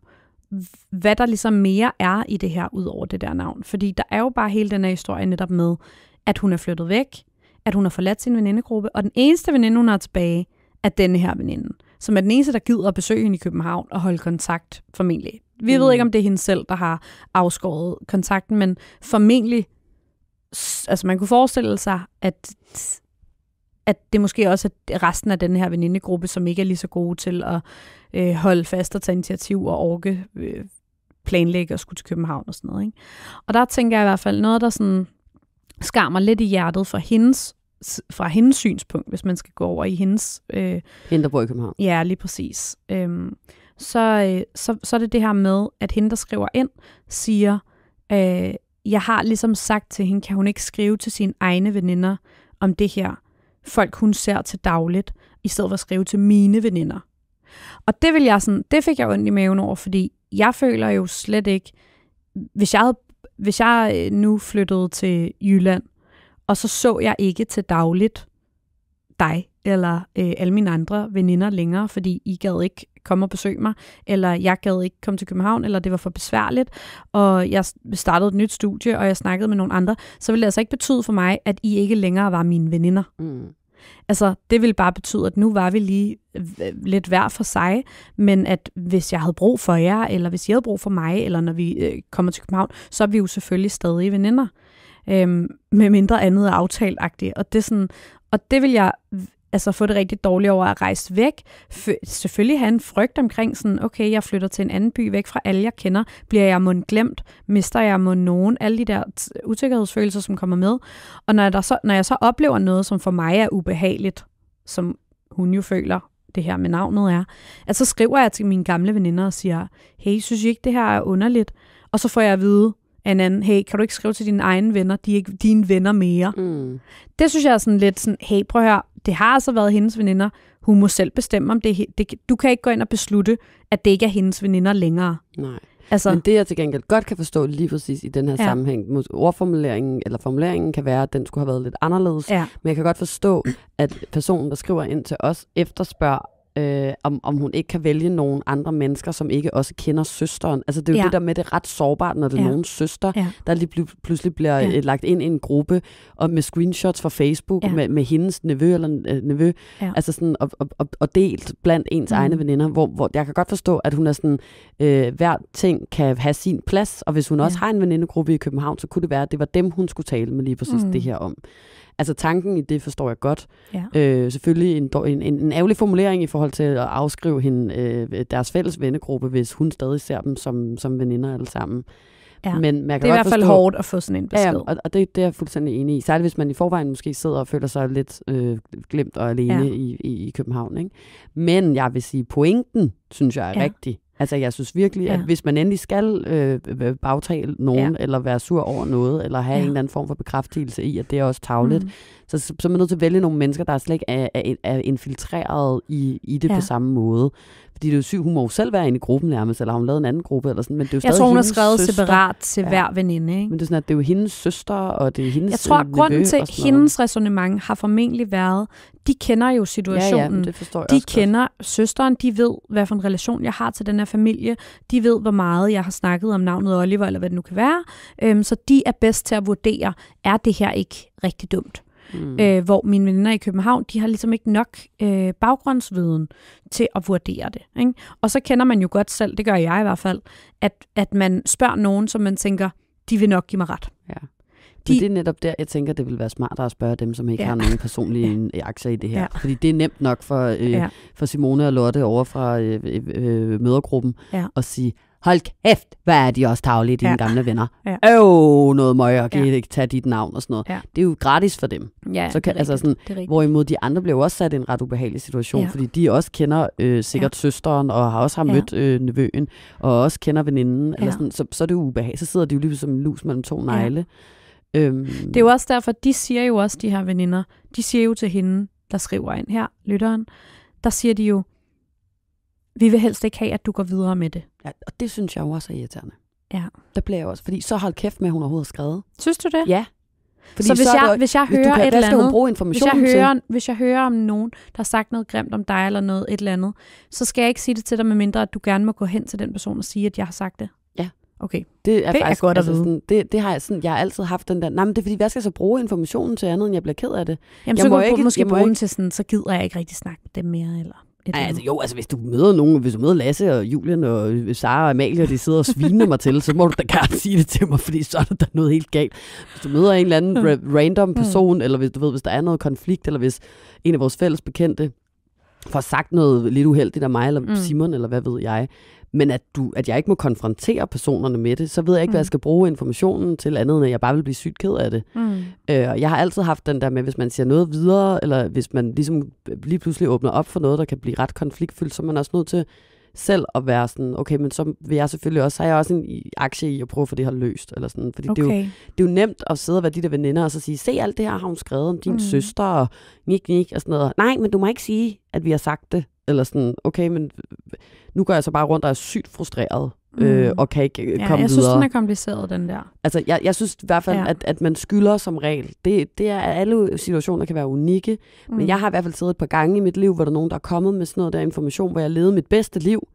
hvad der ligesom mere er i det her, ud over det der navn. Fordi der er jo bare hele den her historie netop med, at hun er flyttet væk, at hun har forladt sin venindegruppe, og den eneste veninde, hun har tilbage, er denne her veninde som er den eneste, der gider at besøge hende i København og holde kontakt formentlig. Vi mm. ved ikke, om det er hende selv, der har afskåret kontakten, men formentlig, altså man kunne forestille sig, at at det måske også er resten af den her venindegruppe, som ikke er lige så gode til at øh, holde fast og tage initiativ og orke øh, planlægge og skulle til København og sådan noget. Ikke? Og der tænker jeg i hvert fald noget, der sådan skammer lidt i hjertet for hendes fra hendes synspunkt, hvis man skal gå over i hendes... Øh, hende, der bor i København. Ja, lige præcis. Øhm, så, øh, så, så er det det her med, at hende, der skriver ind, siger, øh, jeg har ligesom sagt til hende, kan hun ikke skrive til sine egne veninder om det her, folk hun ser til dagligt, i stedet for at skrive til mine veninder. Og det, vil jeg sådan, det fik jeg ondt i maven over, fordi jeg føler jo slet ikke, hvis jeg, havde, hvis jeg øh, nu flyttede til Jylland, og så så jeg ikke til dagligt dig eller øh, alle mine andre veninder længere, fordi I gad ikke komme og besøge mig, eller jeg gad ikke komme til København, eller det var for besværligt, og jeg startede et nyt studie, og jeg snakkede med nogle andre, så ville det altså ikke betyde for mig, at I ikke længere var mine veninder. Mm. Altså, det ville bare betyde, at nu var vi lige lidt hver for sig, men at hvis jeg havde brug for jer, eller hvis I havde brug for mig, eller når vi øh, kommer til København, så er vi jo selvfølgelig stadig veninder øh, med mindre andet er Og det, sådan, og det vil jeg altså få det rigtig dårligt over at rejse væk. F- selvfølgelig have en frygt omkring sådan, okay, jeg flytter til en anden by væk fra alle, jeg kender. Bliver jeg mund glemt? Mister jeg mund nogen? Alle de der usikkerhedsfølelser, som kommer med. Og når, der så, når jeg så oplever noget, som for mig er ubehageligt, som hun jo føler, det her med navnet er, at så skriver jeg til mine gamle veninder og siger, hey, synes I ikke, det her er underligt? Og så får jeg at vide, af en anden, hey, kan du ikke skrive til dine egne venner, de er ikke dine venner mere. Mm. Det synes jeg er sådan lidt sådan, hey, prøv her, det har altså været hendes veninder, hun må selv bestemme, om det, det du kan ikke gå ind og beslutte, at det ikke er hendes veninder længere. Nej. Altså, Men det, jeg til gengæld godt kan forstå lige præcis i den her ja. sammenhæng, ordformuleringen eller formuleringen kan være, at den skulle have været lidt anderledes. Ja. Men jeg kan godt forstå, at personen, der skriver ind til os, efterspørger, øh, om, om hun ikke kan vælge nogle andre mennesker, som ikke også kender søsteren. Altså det er jo ja. det der med, det er ret sårbart, når det er ja. søster, ja. der lige pl pludselig bliver ja. Øh, lagt ind i en gruppe og med screenshots fra Facebook ja. med, med hendes nevø eller øh, nevø, ja. altså sådan, og, og, og, og delt blandt ens mm. egne veninder, hvor, hvor jeg kan godt forstå, at hun er sådan, øh, hver ting kan have sin plads, og hvis hun ja. også har en venindegruppe i København, så kunne det være, at det var dem, hun skulle tale med lige præcis mm. det her om. Altså tanken i det forstår jeg godt. Ja. Øh, selvfølgelig en, en, en, en ærgerlig formulering i forhold til at afskrive hende øh, deres fælles vennegruppe, hvis hun stadig ser dem som, som veninder alle sammen. Ja. Men man kan det er i hvert fald forstå, hårdt at få sådan en besked. Ja, og, og det, det er jeg fuldstændig enig i. Særligt hvis man i forvejen måske sidder og føler sig lidt øh, glemt og alene ja. i, i, i København. Ikke? Men jeg vil sige, pointen synes jeg er ja. rigtig. Altså, jeg synes virkelig, ja. at hvis man endelig skal øh, bagtale nogen, ja. eller være sur over noget, eller have ja. en eller anden form for bekræftelse i, at det er også tavlet, mm. så, så er man nødt til at vælge nogle mennesker, der slet ikke er, er, er infiltreret i, i det ja. på samme måde. Fordi det er jo syg, hun må jo selv være inde i gruppen nærmest, eller har hun lavet en anden gruppe, eller sådan, men det er jo Jeg tror, hun har skrevet søster. separat til ja. hver veninde, ikke? Men det er sådan, at det er jo hendes søster, og det er hendes Jeg tror, at øh, grunden til hendes resonemang har formentlig været, de kender jo situationen. Ja, ja, det forstår jeg de også kender også. søsteren, de ved, hvad for en relation jeg har til den her familie, de ved, hvor meget jeg har snakket om navnet Oliver, eller hvad det nu kan være, øhm, så de er bedst til at vurdere, er det her ikke rigtig dumt? mm. øh, hvor mine venner i København, de har ligesom ikke nok øh, baggrundsviden til at vurdere det. Ikke? Og så kender man jo godt selv, det gør jeg i hvert fald, at, at man spørger nogen, som man tænker, de vil nok give mig ret. Ja. De... Men det er netop der, jeg tænker, det vil være smartere at spørge dem, som ikke ja. har nogen personlige ja. aktier i det her. Ja. Fordi det er nemt nok for, øh, ja. for Simone og Lotte over fra øh, øh, øh mødergruppen ja. at sige, hold kæft, hvad er de også tavlige, dine ja. gamle venner. Ja. Øh, noget møg, og kan ja. ikke tage dit navn og sådan noget. Ja. Det er jo gratis for dem. Ja, så kan, det er altså sådan, det er hvorimod de andre bliver også sat i en ret ubehagelig situation, ja. fordi de også kender øh, sikkert ja. søsteren, og har også har mødt ja. øh, nevøen, og også kender veninden. Ja. Eller sådan, så, så er det jo ubehageligt. Så sidder de jo lige som en lus mellem to negle. Ja. Øhm. Det er jo også derfor, de siger jo også, de her veninder, de siger jo til hende, der skriver ind her, lytteren, der siger de jo, vi vil helst ikke have, at du går videre med det. Ja, og det synes jeg også er irriterende. Ja. Der bliver jeg også, fordi så hold kæft med, at hun overhovedet har skrevet. Synes du det? Ja. Fordi så hvis, så jeg, hvis jeg hører kan, et eller andet, bruge information hvis jeg, hører, til. hvis jeg hører om nogen, der har sagt noget grimt om dig eller noget et eller andet, så skal jeg ikke sige det til dig, medmindre at du gerne må gå hen til den person og sige, at jeg har sagt det. Ja. Okay. Det er, det faktisk, er godt at altså, vide. Sådan, det, det har jeg, sådan, jeg har altid haft den der, nej, men det er fordi, hvad skal jeg så bruge informationen til andet, end jeg bliver ked af det? Jamen, jeg så må jeg ikke, måske jeg bruge ikke... den til sådan, så gider jeg ikke rigtig snakke med dem mere, eller... Ej, altså jo, altså hvis du møder nogen, hvis du møder Lasse og Julian og Sara og Amalie, og de sidder og sviner mig til, så må du da gerne sige det til mig, fordi så er der noget helt galt. Hvis du møder en eller anden ra- random person, eller hvis du ved, hvis der er noget konflikt, eller hvis en af vores fælles bekendte får sagt noget lidt uheldigt af mig, eller mm. Simon, eller hvad ved jeg, men at, du, at jeg ikke må konfrontere personerne med det, så ved jeg ikke, mm. hvad jeg mm. skal bruge informationen til andet, end at jeg bare vil blive sygt ked af det. Mm. Øh, jeg har altid haft den der med, hvis man siger noget videre, eller hvis man ligesom lige pludselig åbner op for noget, der kan blive ret konfliktfyldt, så er man også nødt til selv at være sådan, okay, men så vil jeg selvfølgelig også, har jeg også en aktie i at prøve at få det her løst, eller sådan, fordi okay. det, er jo, det er jo nemt at sidde og være de der veninder, og så sige, se alt det her har hun skrevet om din mm. søster, og nik, nik, og sådan noget. Nej, men du må ikke sige, at vi har sagt det, eller sådan, okay, men nu går jeg så bare rundt og er sygt frustreret øh, mm. og kan ikke øh, ja, komme videre. jeg synes, den er kompliceret, den der. Altså, jeg, jeg synes i hvert fald, ja. at, at man skylder som regel. Det, det er, at alle situationer kan være unikke, mm. men jeg har i hvert fald siddet et par gange i mit liv, hvor der er nogen, der er kommet med sådan noget der information, hvor jeg levede mit bedste liv,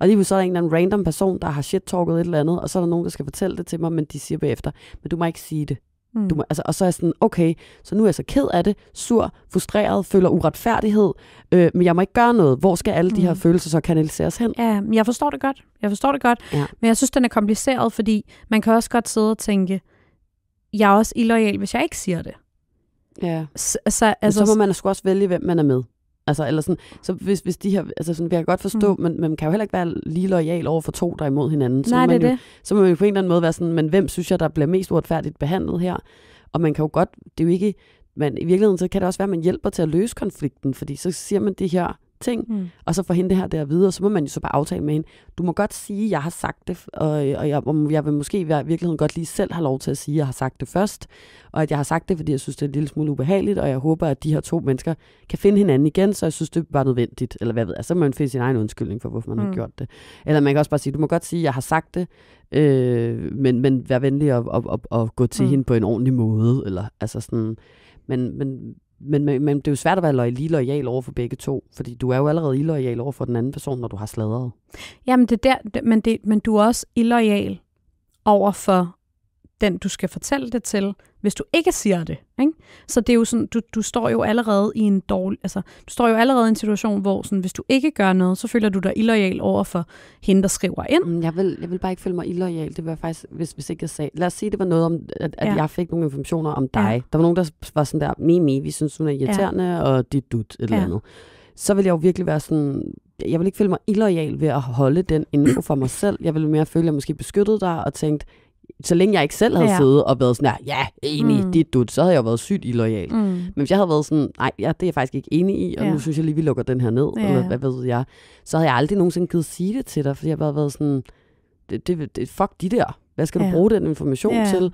og lige så er der en eller anden random person, der har shit-talket et eller andet, og så er der nogen, der skal fortælle det til mig, men de siger bagefter, men du må ikke sige det. Mm. Du må, altså, og så er jeg sådan, okay, så nu er jeg så ked af det, sur, frustreret, føler uretfærdighed, øh, men jeg må ikke gøre noget. Hvor skal alle mm. de her mm. følelser så kanaliseres hen? Ja, men jeg forstår det godt. Jeg forstår det godt, ja. men jeg synes, den er kompliceret, fordi man kan også godt sidde og tænke, jeg er også illoyal, hvis jeg ikke siger det. Ja, så, altså, men så må man sgu også vælge, hvem man er med. Altså, eller sådan, så hvis, hvis de her, altså sådan, jeg kan godt forstå, mm. men man kan jo heller ikke være lige lojal over for to, der er imod hinanden. Så Nej, man det er jo, det. Så må man jo på en eller anden måde være sådan, men hvem synes jeg, der bliver mest uretfærdigt behandlet her? Og man kan jo godt, det er jo ikke, men i virkeligheden så kan det også være, at man hjælper til at løse konflikten, fordi så siger man det her, ting, mm. og så får hende det her der videre, så må man jo så bare aftale med hende. Du må godt sige, at jeg har sagt det, og, og jeg, og jeg vil måske i virkeligheden godt lige selv have lov til at sige, at jeg har sagt det først, og at jeg har sagt det, fordi jeg synes, det er en lille smule ubehageligt, og jeg håber, at de her to mennesker kan finde hinanden igen, så jeg synes, det var nødvendigt, eller hvad ved jeg, så må man finde sin egen undskyldning for, hvorfor man mm. har gjort det. Eller man kan også bare sige, du må godt sige, at jeg har sagt det, øh, men, men vær venlig at, at, at, at gå til mm. hende på en ordentlig måde, eller altså sådan, men, men men, men, men det er jo svært at være lige lojal over for begge to, fordi du er jo allerede illoyal over for den anden person, når du har sladret. Jamen, det der, men, det, men du er også illoyal over for den, du skal fortælle det til, hvis du ikke siger det. Ikke? Så det er jo sådan, du, du står jo allerede i en dårlig, altså, du står jo allerede i en situation, hvor sådan, hvis du ikke gør noget, så føler du dig illoyal over for hende, der skriver ind. Mm, jeg vil, jeg vil bare ikke føle mig illoyal, det var faktisk, hvis, hvis ikke jeg sagde. Lad os sige, det var noget om, at, at ja. jeg fik nogle informationer om dig. Ja. Der var nogen, der var sådan der, Mimi, vi synes, hun er irriterende, ja. og dit dut, et ja. eller andet. Så vil jeg jo virkelig være sådan, jeg vil ikke føle mig illoyal ved at holde den info for mig selv. Jeg vil mere føle, at jeg måske beskyttede dig og tænkte, så længe jeg ikke selv havde ja. siddet og været sådan her, ja, enig, mm. dit dut, så havde jeg jo været sygt illoyal. Mm. Men hvis jeg havde været sådan, nej, ja, det er jeg faktisk ikke enig i, og ja. nu synes jeg lige, vi lukker den her ned, ja. eller hvad ved jeg, så havde jeg aldrig nogensinde givet sige det til dig, fordi jeg bare havde været sådan, det, det, det, fuck de der, hvad skal ja. du bruge den information ja. til?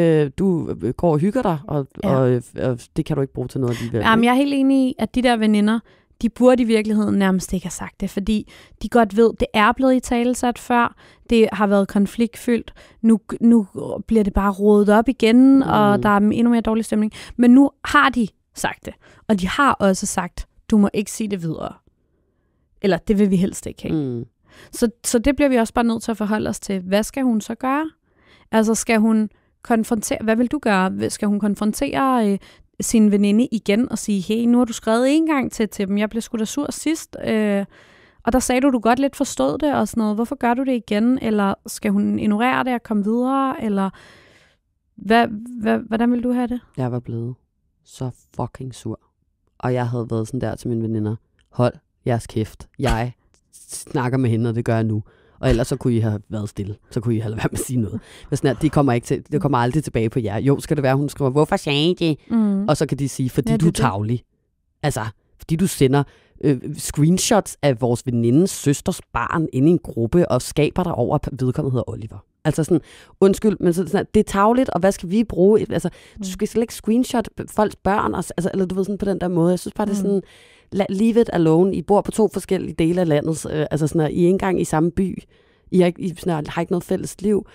øh, du øh, går og hygger dig, og, ja. og, øh, og det kan du ikke bruge til noget alligevel. Jamen, jeg er helt enig i, at de der veninder, de burde i virkeligheden nærmest ikke have sagt det, fordi de godt ved, det er blevet i talesat før, det har været konfliktfyldt, nu, nu bliver det bare rodet op igen, mm. og der er endnu mere dårlig stemning. Men nu har de sagt det, og de har også sagt, du må ikke sige det videre. Eller det vil vi helst ikke have. Mm. Så, så det bliver vi også bare nødt til at forholde os til. Hvad skal hun så gøre? Altså skal hun konfrontere, hvad vil du gøre? Skal hun konfrontere øh, sin veninde igen og sige, hey, nu har du skrevet en gang til, til dem, jeg blev sgu da sur sidst, øh, og der sagde du, du godt lidt forstod det og sådan noget, hvorfor gør du det igen, eller skal hun ignorere det og komme videre, eller hvad, hvad, hvordan vil du have det? Jeg var blevet så fucking sur, og jeg havde været sådan der til mine veninder, hold jeres kæft, jeg snakker med hende, og det gør jeg nu og ellers så kunne I have været stille. Så kunne I have været være med at sige noget. Men sådan her, det kommer, ikke til, det kommer aldrig tilbage på jer. Jo, skal det være, hun skriver, hvorfor sagde det? Mm. Og så kan de sige, fordi ja, du er tavlig. Altså, fordi du sender øh, screenshots af vores venindes søsters barn ind i en gruppe og skaber dig over, at vedkommende hedder Oliver. Altså sådan, undskyld, men sådan, sådan, det er tavligt, og hvad skal vi bruge? Altså, du mm. skal slet ikke screenshot folks børn, og, altså, eller du ved sådan på den der måde. Jeg synes bare, det er mm. sådan, leave it alone. I bor på to forskellige dele af landet. Øh, altså sådan, at I er ikke engang i samme by. I er, ikke, I sådan, har ikke noget fælles liv.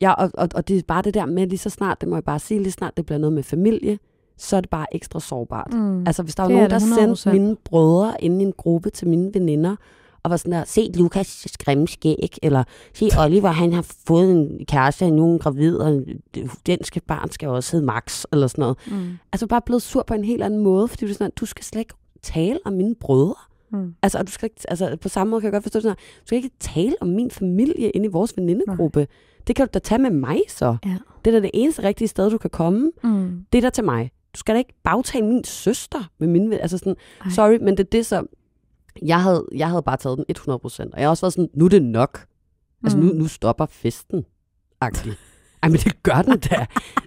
Ja, og, og, og det er bare det der med, lige så snart, det må jeg bare sige, lige snart det bliver noget med familie, så er det bare ekstra sårbart. Mm. Altså hvis der var det nogen, der sendte mine brødre ind i en gruppe til mine veninder, og var sådan der, se Lukas grimme skæg, eller se Oliver, han har fået en kæreste, han nu er gravid, og den skal, barn skal også hedde Max, eller sådan noget. Mm. Altså bare blevet sur på en helt anden måde, fordi du, sådan, du skal slet ikke tale om mine brødre. Mm. Altså, og du skal ikke, altså, på samme måde kan jeg godt forstå det sådan her. Du skal ikke tale om min familie inde i vores venindegruppe. Nej. Det kan du da tage med mig så. Ja. Det er da det eneste rigtige sted, du kan komme. Mm. Det er da til mig. Du skal da ikke bagtage min søster med min ven. Altså sådan, Ej. sorry, men det er det så... Jeg havde, jeg havde bare taget den 100%, og jeg har også været sådan, nu er det nok. Mm. Altså, nu, mm. nu stopper festen. Ej, men det gør den da.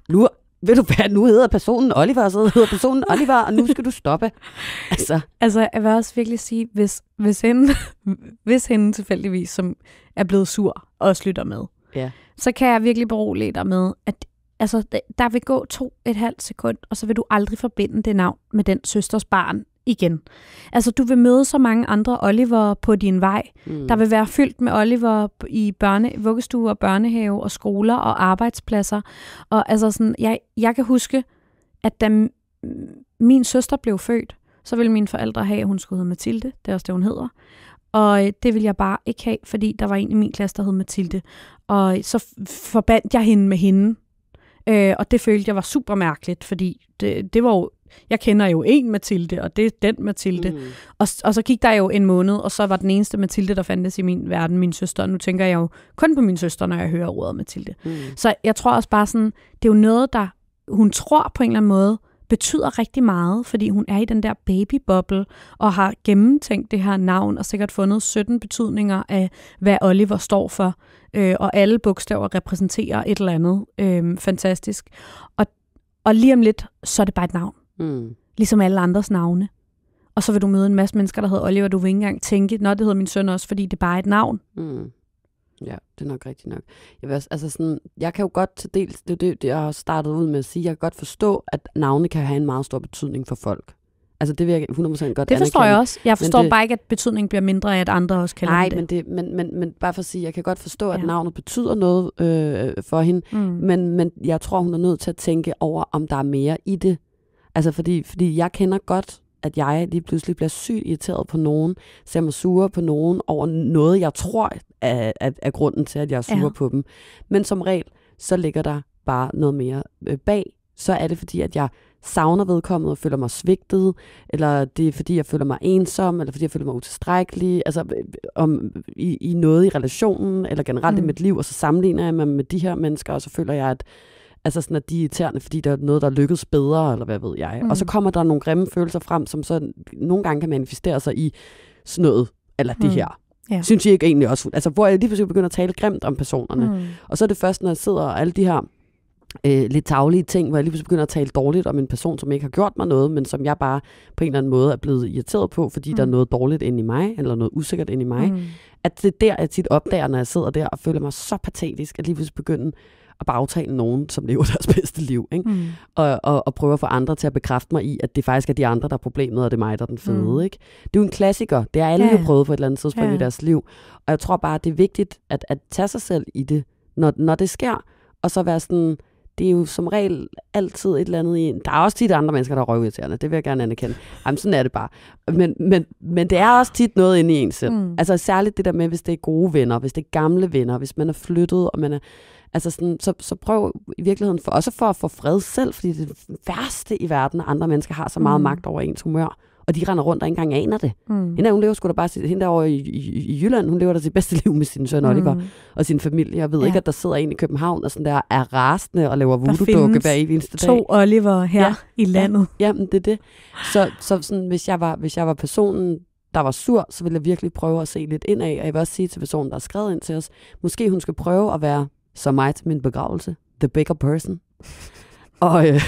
Nu ved du hvad, nu hedder personen Oliver, og så hedder personen Oliver, og nu skal du stoppe. Altså, altså jeg vil også virkelig sige, hvis, hvis, hende, hvis hende tilfældigvis, som er blevet sur og slutter med, ja. så kan jeg virkelig berolige dig med, at altså, der vil gå to et halvt sekund, og så vil du aldrig forbinde det navn med den søsters barn, igen. Altså, du vil møde så mange andre Oliver på din vej. Mm. Der vil være fyldt med Oliver i børne, og børnehave og skoler og arbejdspladser. Og altså sådan, jeg, jeg kan huske, at da min søster blev født, så ville mine forældre have, at hun skulle hedde Mathilde. Det er også det, hun hedder. Og øh, det ville jeg bare ikke have, fordi der var en i min klasse, der hed Mathilde. Og så forbandt jeg hende med hende. Øh, og det følte jeg var super mærkeligt, fordi det, det var jo jeg kender jo en Mathilde, og det er den Mathilde. Mm. Og, og så gik der jo en måned, og så var den eneste Mathilde, der fandtes i min verden, min søster. Og nu tænker jeg jo kun på min søster, når jeg hører ordet Mathilde. Mm. Så jeg tror også bare sådan, det er jo noget, der hun tror på en eller anden måde, betyder rigtig meget, fordi hun er i den der babybubble, og har gennemtænkt det her navn og sikkert fundet 17 betydninger af, hvad Oliver står for, øh, og alle bogstaver repræsenterer et eller andet øh, fantastisk. Og, og lige om lidt, så er det bare et navn. Mm. Ligesom alle andres navne. Og så vil du møde en masse mennesker, der hedder Oliver, du vil ikke engang tænke, nå, det hedder min søn også, fordi det bare er et navn. Mm. Ja, det er nok rigtigt nok. Jeg, vil også, altså sådan, jeg kan jo godt til dels, det er det, det, jeg har startet ud med at sige, jeg kan godt forstå, at navne kan have en meget stor betydning for folk. Altså det vil jeg 100% godt Det forstår anerkende. jeg også. Jeg forstår det, bare ikke, at betydningen bliver mindre af, at andre også kalder nej, det. Nej, men, det, men, men, men bare for at sige, jeg kan godt forstå, at ja. navnet betyder noget øh, for hende, mm. men, men jeg tror, hun er nødt til at tænke over, om der er mere i det, Altså fordi, fordi jeg kender godt, at jeg lige pludselig bliver sygt irriteret på nogen, ser mig sure på nogen over noget, jeg tror er, er, er grunden til, at jeg er sur ja. på dem. Men som regel, så ligger der bare noget mere øh, bag. Så er det fordi, at jeg savner vedkommende og føler mig svigtet, eller det er fordi, jeg føler mig ensom, eller fordi jeg føler mig utilstrækkelig, altså øh, om, i, i noget i relationen, eller generelt mm. i mit liv, og så sammenligner jeg mig med de her mennesker, og så føler jeg, at Altså sådan, at de er irriterende, fordi der er noget, der lykkes bedre, eller hvad ved jeg. Mm. Og så mm. kommer der nogle grimme følelser frem, som så nogle gange kan manifestere sig i sådan noget, eller mm. det her. Ja. Synes jeg ikke egentlig også? Altså, hvor jeg lige pludselig begynder at tale grimt om personerne. Mm. Og så er det først, når jeg sidder og alle de her øh, lidt taglige ting, hvor jeg lige pludselig begynder at tale dårligt om en person, som ikke har gjort mig noget, men som jeg bare på en eller anden måde er blevet irriteret på, fordi mm. der er mm. noget dårligt inde i mig, eller noget usikkert inde i mig. Mm. At det er der, jeg tit opdager, når jeg sidder der og føler mig så patetisk, at lige pludselig begynder at bagtale nogen, som lever deres bedste liv. Ikke? Mm. Og, og, og prøve at få andre til at bekræfte mig i, at det faktisk er de andre, der er problemet, og det er mig, der er den fede. Mm. Ikke? Det er jo en klassiker. Det har alle ja. jo prøvet på et eller andet tidspunkt ja. i deres liv. Og jeg tror bare, det er vigtigt at, at tage sig selv i det, når, når det sker. Og så være sådan, det er jo som regel altid et eller andet i en. Der er også tit andre mennesker, der er røvirriterende. Det vil jeg gerne anerkende. Jamen, sådan er det bare. Men, men, men det er også tit noget inde i en selv. Mm. Altså særligt det der med, hvis det er gode venner, hvis det er gamle venner, hvis man er flyttet, og man er Altså sådan, så, så prøv i virkeligheden, for, også for at få fred selv, fordi det værste i verden, at andre mennesker har så meget mm. magt over ens humør og de render rundt og ikke engang aner det. Mm. Hende, hun lever sgu da bare hende derovre i, i, i Jylland, hun lever da sit bedste liv med sin søn Oliver mm. og sin familie. Jeg ved ja. ikke, at der sidder en i København og sådan der er rasende og laver voodoo-dukke hver evig eneste dag. to Oliver her ja. i landet. Ja, jamen, det er det. Så, så sådan, hvis, jeg var, hvis jeg var personen, der var sur, så ville jeg virkelig prøve at se lidt indad, og jeg vil også sige til personen, der har skrevet ind til os, måske hun skal prøve at være så mig til min begravelse. The bigger person. Og, øh,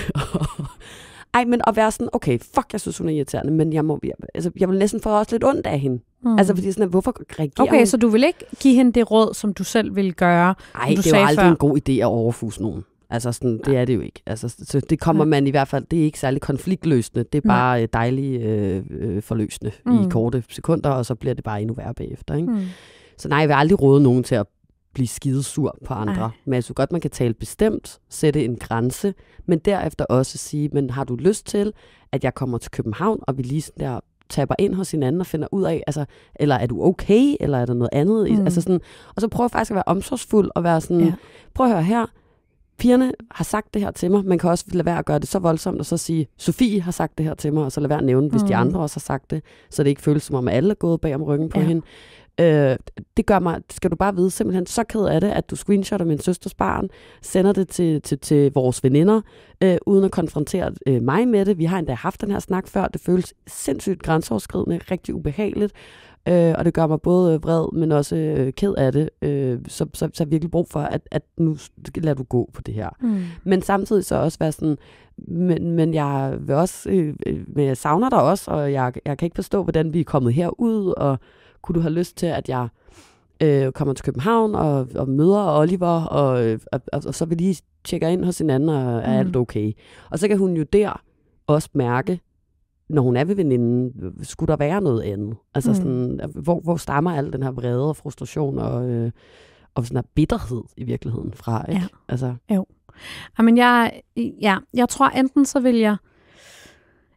ej, men at være sådan, okay, fuck, jeg synes, hun er irriterende, men jeg, må, jeg, altså, jeg vil næsten få også lidt ondt af hende. Mm. Altså, fordi sådan, at, hvorfor reagerer Okay, hun? så du vil ikke give hende det råd, som du selv ville gøre? du det er jo aldrig før. en god idé at overfuse nogen. Altså, sådan, det er det jo ikke. Altså, så det kommer man i hvert fald, det er ikke særlig konfliktløsende, det er bare mm. Øh, dejligt øh, øh, forløsende mm. i korte sekunder, og så bliver det bare endnu værre bagefter. Ikke? Mm. Så nej, jeg vil aldrig råde nogen til at blive skidesur på andre. Ej. Men altså godt, man kan tale bestemt, sætte en grænse, men derefter også sige, men har du lyst til, at jeg kommer til København, og vi lige sådan der taber ind hos hinanden og finder ud af, altså, eller er du okay, eller er der noget andet? Mm. Altså sådan, og så prøv faktisk at være omsorgsfuld og være sådan, ja. prøv at høre her, pigerne har sagt det her til mig, man kan også lade være at gøre det så voldsomt, og så sige, Sofie har sagt det her til mig, og så lade være at nævne, hvis mm. de andre også har sagt det, så det ikke føles som om, alle er gået bag om ryggen på ja. hende. Øh, det gør mig, skal du bare vide, simpelthen så ked af det, at du screenshotter min søsters barn, sender det til, til, til vores veninder, øh, uden at konfrontere øh, mig med det. Vi har endda haft den her snak før, det føles sindssygt grænseoverskridende, rigtig ubehageligt, øh, og det gør mig både øh, vred, men også øh, ked af det. Øh, så, så, så jeg virkelig brug for, at, at nu lader du gå på det her. Mm. Men samtidig så også være sådan, men, men jeg vil også, øh, øh men jeg savner dig også, og jeg, jeg kan ikke forstå, hvordan vi er kommet herud, og kunne du have lyst til, at jeg øh, kommer til København og, og møder Oliver, og, og, og, og så vi lige tjekker ind hos hinanden, og er mm. alt okay? Og så kan hun jo der også mærke, når hun er ved veninden, skulle der være noget andet? Altså, mm. sådan, hvor, hvor stammer al den her vrede og frustration og, øh, og sådan her bitterhed i virkeligheden fra? Ikke? Ja. Altså. Jo. Jamen, jeg, ja, jeg tror enten så vil jeg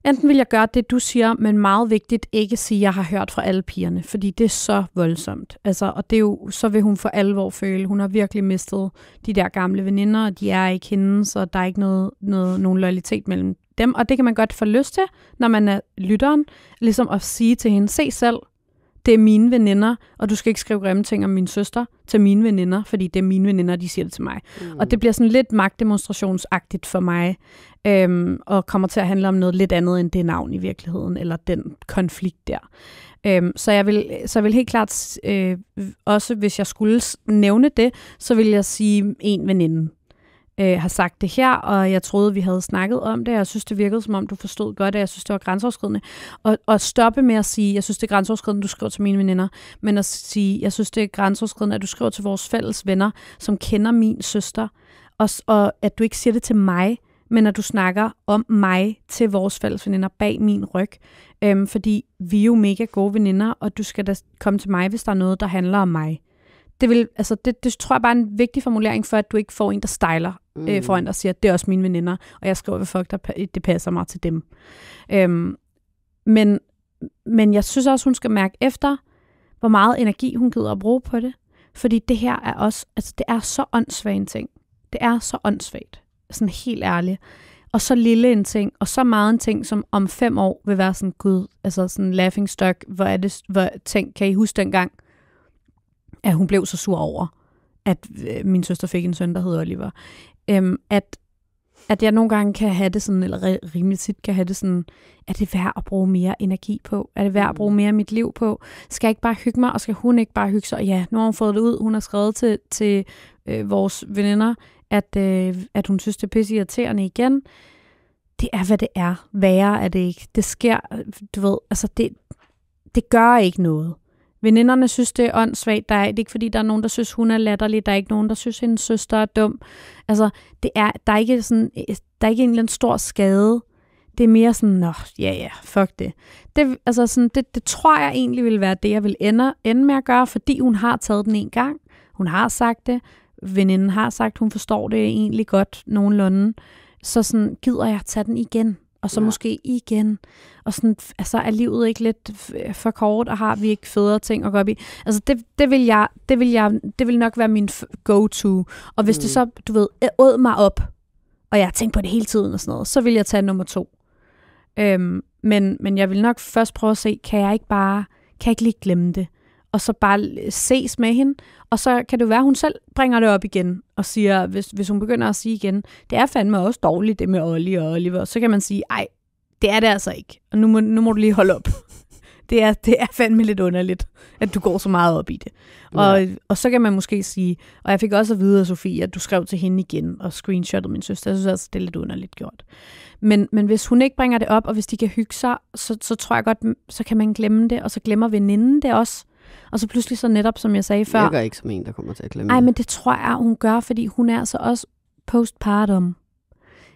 Enten vil jeg gøre det, du siger, men meget vigtigt ikke sige, at jeg har hørt fra alle pigerne, fordi det er så voldsomt. Altså, og det er jo, så vil hun for alvor føle, hun har virkelig mistet de der gamle veninder, og de er ikke hende, så der er ikke noget, noget, nogen loyalitet mellem dem. Og det kan man godt få lyst til, når man er lytteren, ligesom at sige til hende, se selv, det er mine veninder, og du skal ikke skrive grimme ting om min søster til mine veninder, fordi det er mine veninder, de siger det til mig. Mm. Og det bliver sådan lidt magtdemonstrationsagtigt for mig, øhm, og kommer til at handle om noget lidt andet end det navn i virkeligheden, eller den konflikt der. Øhm, så, jeg vil, så jeg vil helt klart, øh, også hvis jeg skulle nævne det, så vil jeg sige en veninde øh, har sagt det her, og jeg troede, vi havde snakket om det, og jeg synes, det virkede, som om du forstod godt, at jeg synes, det var grænseoverskridende. Og, og stoppe med at sige, jeg synes, det er grænseoverskridende, du skriver til mine veninder, men at sige, jeg synes, det er grænseoverskridende, at du skriver til vores fælles venner, som kender min søster, og, og at du ikke siger det til mig, men at du snakker om mig til vores fælles veninder bag min ryg. Øhm, fordi vi er jo mega gode veninder, og du skal da komme til mig, hvis der er noget, der handler om mig det, vil, altså det, det tror jeg bare er en vigtig formulering for, at du ikke får en, der stejler Øh, mm. øh, foran dig og siger, at det er også mine veninder, og jeg skriver ved folk, der det passer mig til dem. Øhm, men, men jeg synes også, hun skal mærke efter, hvor meget energi hun gider at bruge på det. Fordi det her er også, altså det er så åndssvagt en ting. Det er så åndssvagt, sådan helt ærligt. Og så lille en ting, og så meget en ting, som om fem år vil være sådan, gud, altså sådan laughing stock, hvor er det, hvor, tænk, kan I huske dengang, at hun blev så sur over, at øh, min søster fik en søn, der hed Oliver øhm, at, at jeg nogle gange kan have det sådan, eller rimelig tit kan have det sådan, er det værd at bruge mere energi på? Er det værd at mm. bruge mere af mit liv på? Skal jeg ikke bare hygge mig, og skal hun ikke bare hygge sig? Og ja, nu har hun fået det ud, hun har skrevet til, til øh, vores veninder, at, øh, at hun synes, det er pisse irriterende igen. Det er, hvad det er. Værre er det ikke. Det sker, øh, du ved, altså det, det gør ikke noget. Veninderne synes, det er åndssvagt. Der er, det er ikke, fordi der er nogen, der synes, hun er latterlig. Der er ikke nogen, der synes, hendes søster er dum. Altså, det er, der, er ikke sådan, øh, der er ikke en eller anden stor skade. Det er mere sådan, nå, ja, ja, fuck det. Det, altså sådan, det, det tror jeg egentlig vil være det, jeg vil ende, ende med at gøre, fordi hun har taget den en gang. Hun har sagt det. Veninden har sagt, hun forstår det egentlig godt nogenlunde. Så sådan, gider jeg tage den igen? og så ja. måske igen. Og sådan, altså, er livet ikke lidt for kort, og har vi ikke federe ting at gå op i? Altså, det, det, vil, jeg, det, vil, jeg, det vil nok være min go-to. Og hvis mm. det så, du ved, åd mig op, og jeg tænker på det hele tiden og sådan noget, så vil jeg tage nummer to. Øhm, men, men jeg vil nok først prøve at se, kan jeg ikke bare, kan jeg ikke lige glemme det? og så bare ses med hende. Og så kan det være, at hun selv bringer det op igen og siger, hvis, hvis hun begynder at sige igen, det er fandme også dårligt, det med Olli og Oliver. Så kan man sige, ej, det er det altså ikke. Og nu må, nu må du lige holde op. Det er, det er fandme lidt underligt, at du går så meget op i det. Ja. Og, og så kan man måske sige, og jeg fik også at vide af Sofie, at du skrev til hende igen og screenshottede min søster. Jeg synes altså, det er lidt underligt gjort. Men, men hvis hun ikke bringer det op, og hvis de kan hygge sig, så, så tror jeg godt, så kan man glemme det, og så glemmer veninden det også. Og så pludselig så netop, som jeg sagde før... Jeg gør ikke som en, der kommer til at klemme. Nej, men det tror jeg, hun gør, fordi hun er så altså også postpartum.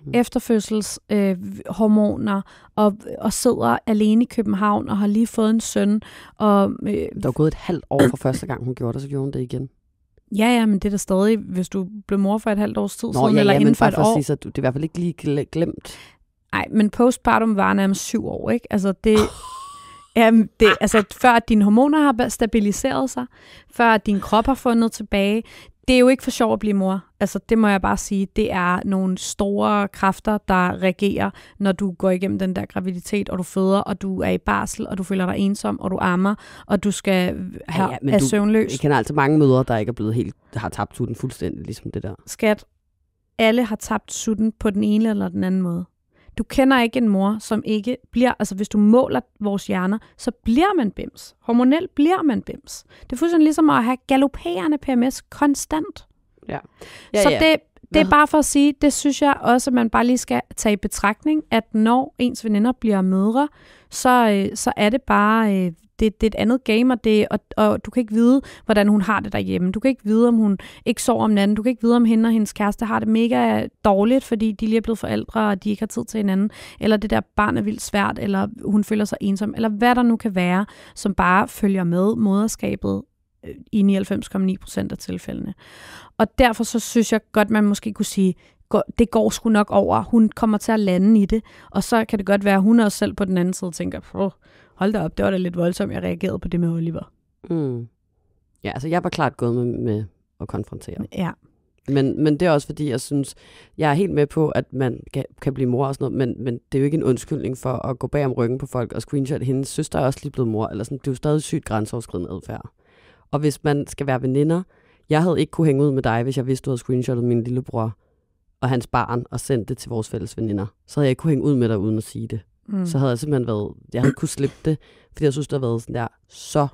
Mm. efterfødselshormoner, øh, og, og sidder alene i København, og har lige fået en søn. Og, øh, der er gået et halvt år fra første gang, hun gjorde det, så gjorde hun det igen. Ja, ja, men det er da stadig, hvis du blev mor for et halvt års tid Nå, siden, ja, eller ja, inden for et for år. Sig, så du, det er i hvert fald ikke lige glemt. Nej, men postpartum var nærmest syv år, ikke? Altså det... Jamen, det, ah, altså, ah. før dine hormoner har stabiliseret sig, før din krop har fundet tilbage, det er jo ikke for sjov at blive mor. Altså, det må jeg bare sige. Det er nogle store kræfter, der reagerer, når du går igennem den der graviditet, og du føder, og du er i barsel, og du føler dig ensom, og du ammer, og du skal have, ja, ja, du, søvnløs. Jeg kender altså mange mødre, der ikke er blevet helt, har tabt sutten fuldstændig, ligesom det der. Skat, alle har tabt sutten på den ene eller den anden måde. Du kender ikke en mor, som ikke bliver, altså hvis du måler vores hjerner, så bliver man bims. Hormonelt bliver man bims. Det er fuldstændig ligesom at have galopperende PMS konstant. Ja. ja så ja. det, det er bare for at sige, det synes jeg også, at man bare lige skal tage i betragtning, at når ens veninder bliver mødre, så, øh, så er det bare øh, det, det er et andet game, og, det, og, og du kan ikke vide, hvordan hun har det derhjemme. Du kan ikke vide, om hun ikke sover om natten. Du kan ikke vide, om hende og hendes kæreste har det mega dårligt, fordi de lige er blevet forældre, og de ikke har tid til hinanden. Eller det der barn er vildt svært, eller hun føler sig ensom. Eller hvad der nu kan være, som bare følger med moderskabet øh, i 99,9 procent af tilfældene. Og derfor så synes jeg godt, man måske kunne sige, det går sgu nok over. Hun kommer til at lande i det. Og så kan det godt være, at hun også selv på den anden side tænker, hold da op, det var da lidt voldsomt, jeg reagerede på det med Oliver. Mm. Ja, altså jeg var klart gået med, med at konfrontere. Ja. Men, men det er også fordi, jeg synes, jeg er helt med på, at man kan, kan blive mor og sådan noget, men, men det er jo ikke en undskyldning for at gå bag om ryggen på folk og screenshot hendes søster er også lige blevet mor, eller sådan, det er jo stadig sygt grænseoverskridende adfærd. Og hvis man skal være veninder, jeg havde ikke kunne hænge ud med dig, hvis jeg vidste, du havde screenshotet min lillebror og hans barn og sendt det til vores fælles veninder. Så havde jeg ikke kunne hænge ud med dig uden at sige det mm. så havde jeg simpelthen været, jeg havde kunne slippe det, fordi jeg synes, det har været sådan der så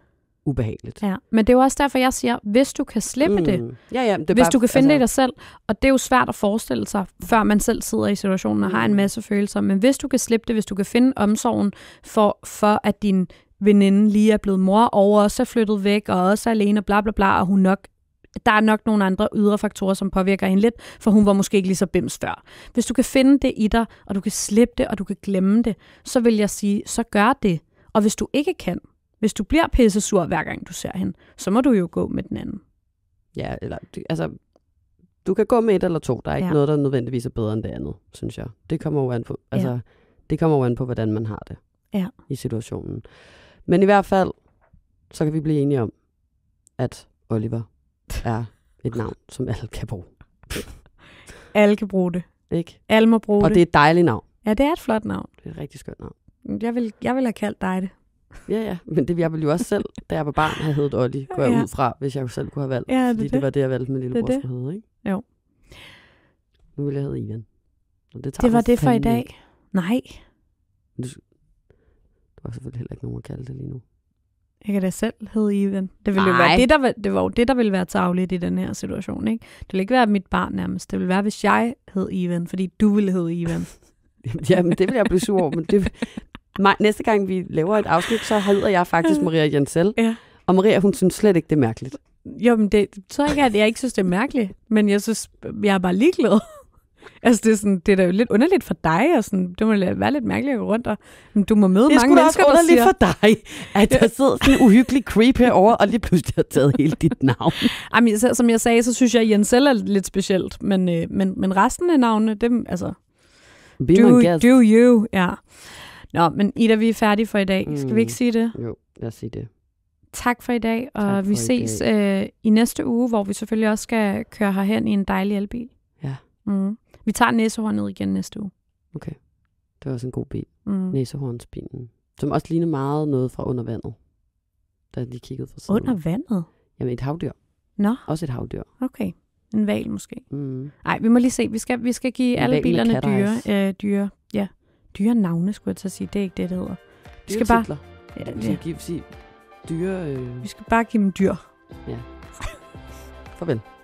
ubehageligt. Ja, men det er jo også derfor, jeg siger, hvis du kan slippe mm. det, ja, ja, det er hvis bare, du kan finde altså... det i dig selv, og det er jo svært at forestille sig, før man selv sidder i situationen og mm. har en mm. masse følelser, men hvis du kan slippe det, hvis du kan finde omsorgen for, for at din veninde lige er blevet mor, og også er flyttet væk, og også er alene, og bla bla bla, og hun nok der er nok nogle andre ydre faktorer, som påvirker hende lidt, for hun var måske ikke lige så bims før. Hvis du kan finde det i dig, og du kan slippe det, og du kan glemme det, så vil jeg sige, så gør det. Og hvis du ikke kan, hvis du bliver pisse sur hver gang du ser hende, så må du jo gå med den anden. Ja, eller altså, du kan gå med et eller to. Der er ikke ja. noget, der nødvendigvis er bedre end det andet, synes jeg. Det kommer jo an på, altså, ja. det kommer jo an på hvordan man har det ja. i situationen. Men i hvert fald, så kan vi blive enige om, at Oliver er et navn, som alle kan bruge. alle kan bruge det. Ikke? Alle må bruge det. Og det er et dejligt navn. Ja, det er et flot navn. Det er et rigtig skønt navn. Jeg vil, jeg vil have kaldt dig det. Ja, ja, men det jeg ville jo også selv, da jeg var barn, have heddet Olli, går jeg ja. ud fra, hvis jeg selv kunne have valgt. Ja, det fordi det. det var det, jeg valgte med lillebror, det det. skulle hedde, ikke? Jo. Nu ville jeg hedde Ivan. Og det, tager det var det for i dag. Ikke. Nej. Du, du har selvfølgelig heller ikke nogen at kalde det lige nu. Jeg kan da selv hedde Ivan. Det, ville jo være det, der, det var jo det, der ville være tageligt i den her situation. Ikke? Det ville ikke være mit barn nærmest. Det ville være, hvis jeg hed Ivan, fordi du ville hedde Ivan. Jamen, det vil jeg blive sur over. Men det, næste gang, vi laver et afsnit, så hedder jeg faktisk Maria Jensel. Ja. Og Maria, hun synes slet ikke, det er mærkeligt. Jo, men det tror jeg ikke, at jeg ikke synes, det er mærkeligt. Men jeg synes, jeg er bare ligeglad. Altså, det er, sådan, det er da jo lidt underligt for dig, og sådan, det må være lidt mærkeligt at gå rundt, og men du må møde det mange mennesker, der siger... Det er for dig, at der sidder sådan en uhyggelig creep herovre, og lige pludselig har taget hele dit navn. Jamen, som jeg sagde, så synes jeg, at Jensel er lidt specielt, men, øh, men, men resten af navnene, dem, altså... Be do, do you, ja. Nå, men Ida, vi er færdige for i dag. Skal vi ikke mm. sige det? Jo, lad os sige det tak for i dag, og vi ses i, dag. Øh, i næste uge, hvor vi selvfølgelig også skal køre herhen i en dejlig elbil. Ja. Mm. Vi tager næsehornet igen næste uge. Okay. Det var også en god bil. Mm. Næsehornsbilen. Som også ligner meget noget fra under vandet. Da de kiggede for siden. Under vandet? Jamen et havdyr. Nå. Også et havdyr. Okay. En val måske. Nej, mm. vi må lige se. Vi skal, vi skal give en alle bilerne dyre, øh, dyre, ja, dyre navne, skulle jeg så sige. Det er ikke det, det hedder. Vi skal bare... Ja, det, vi skal give, sige dyre... Øh... Vi skal bare give dem dyr. Ja. Farvel.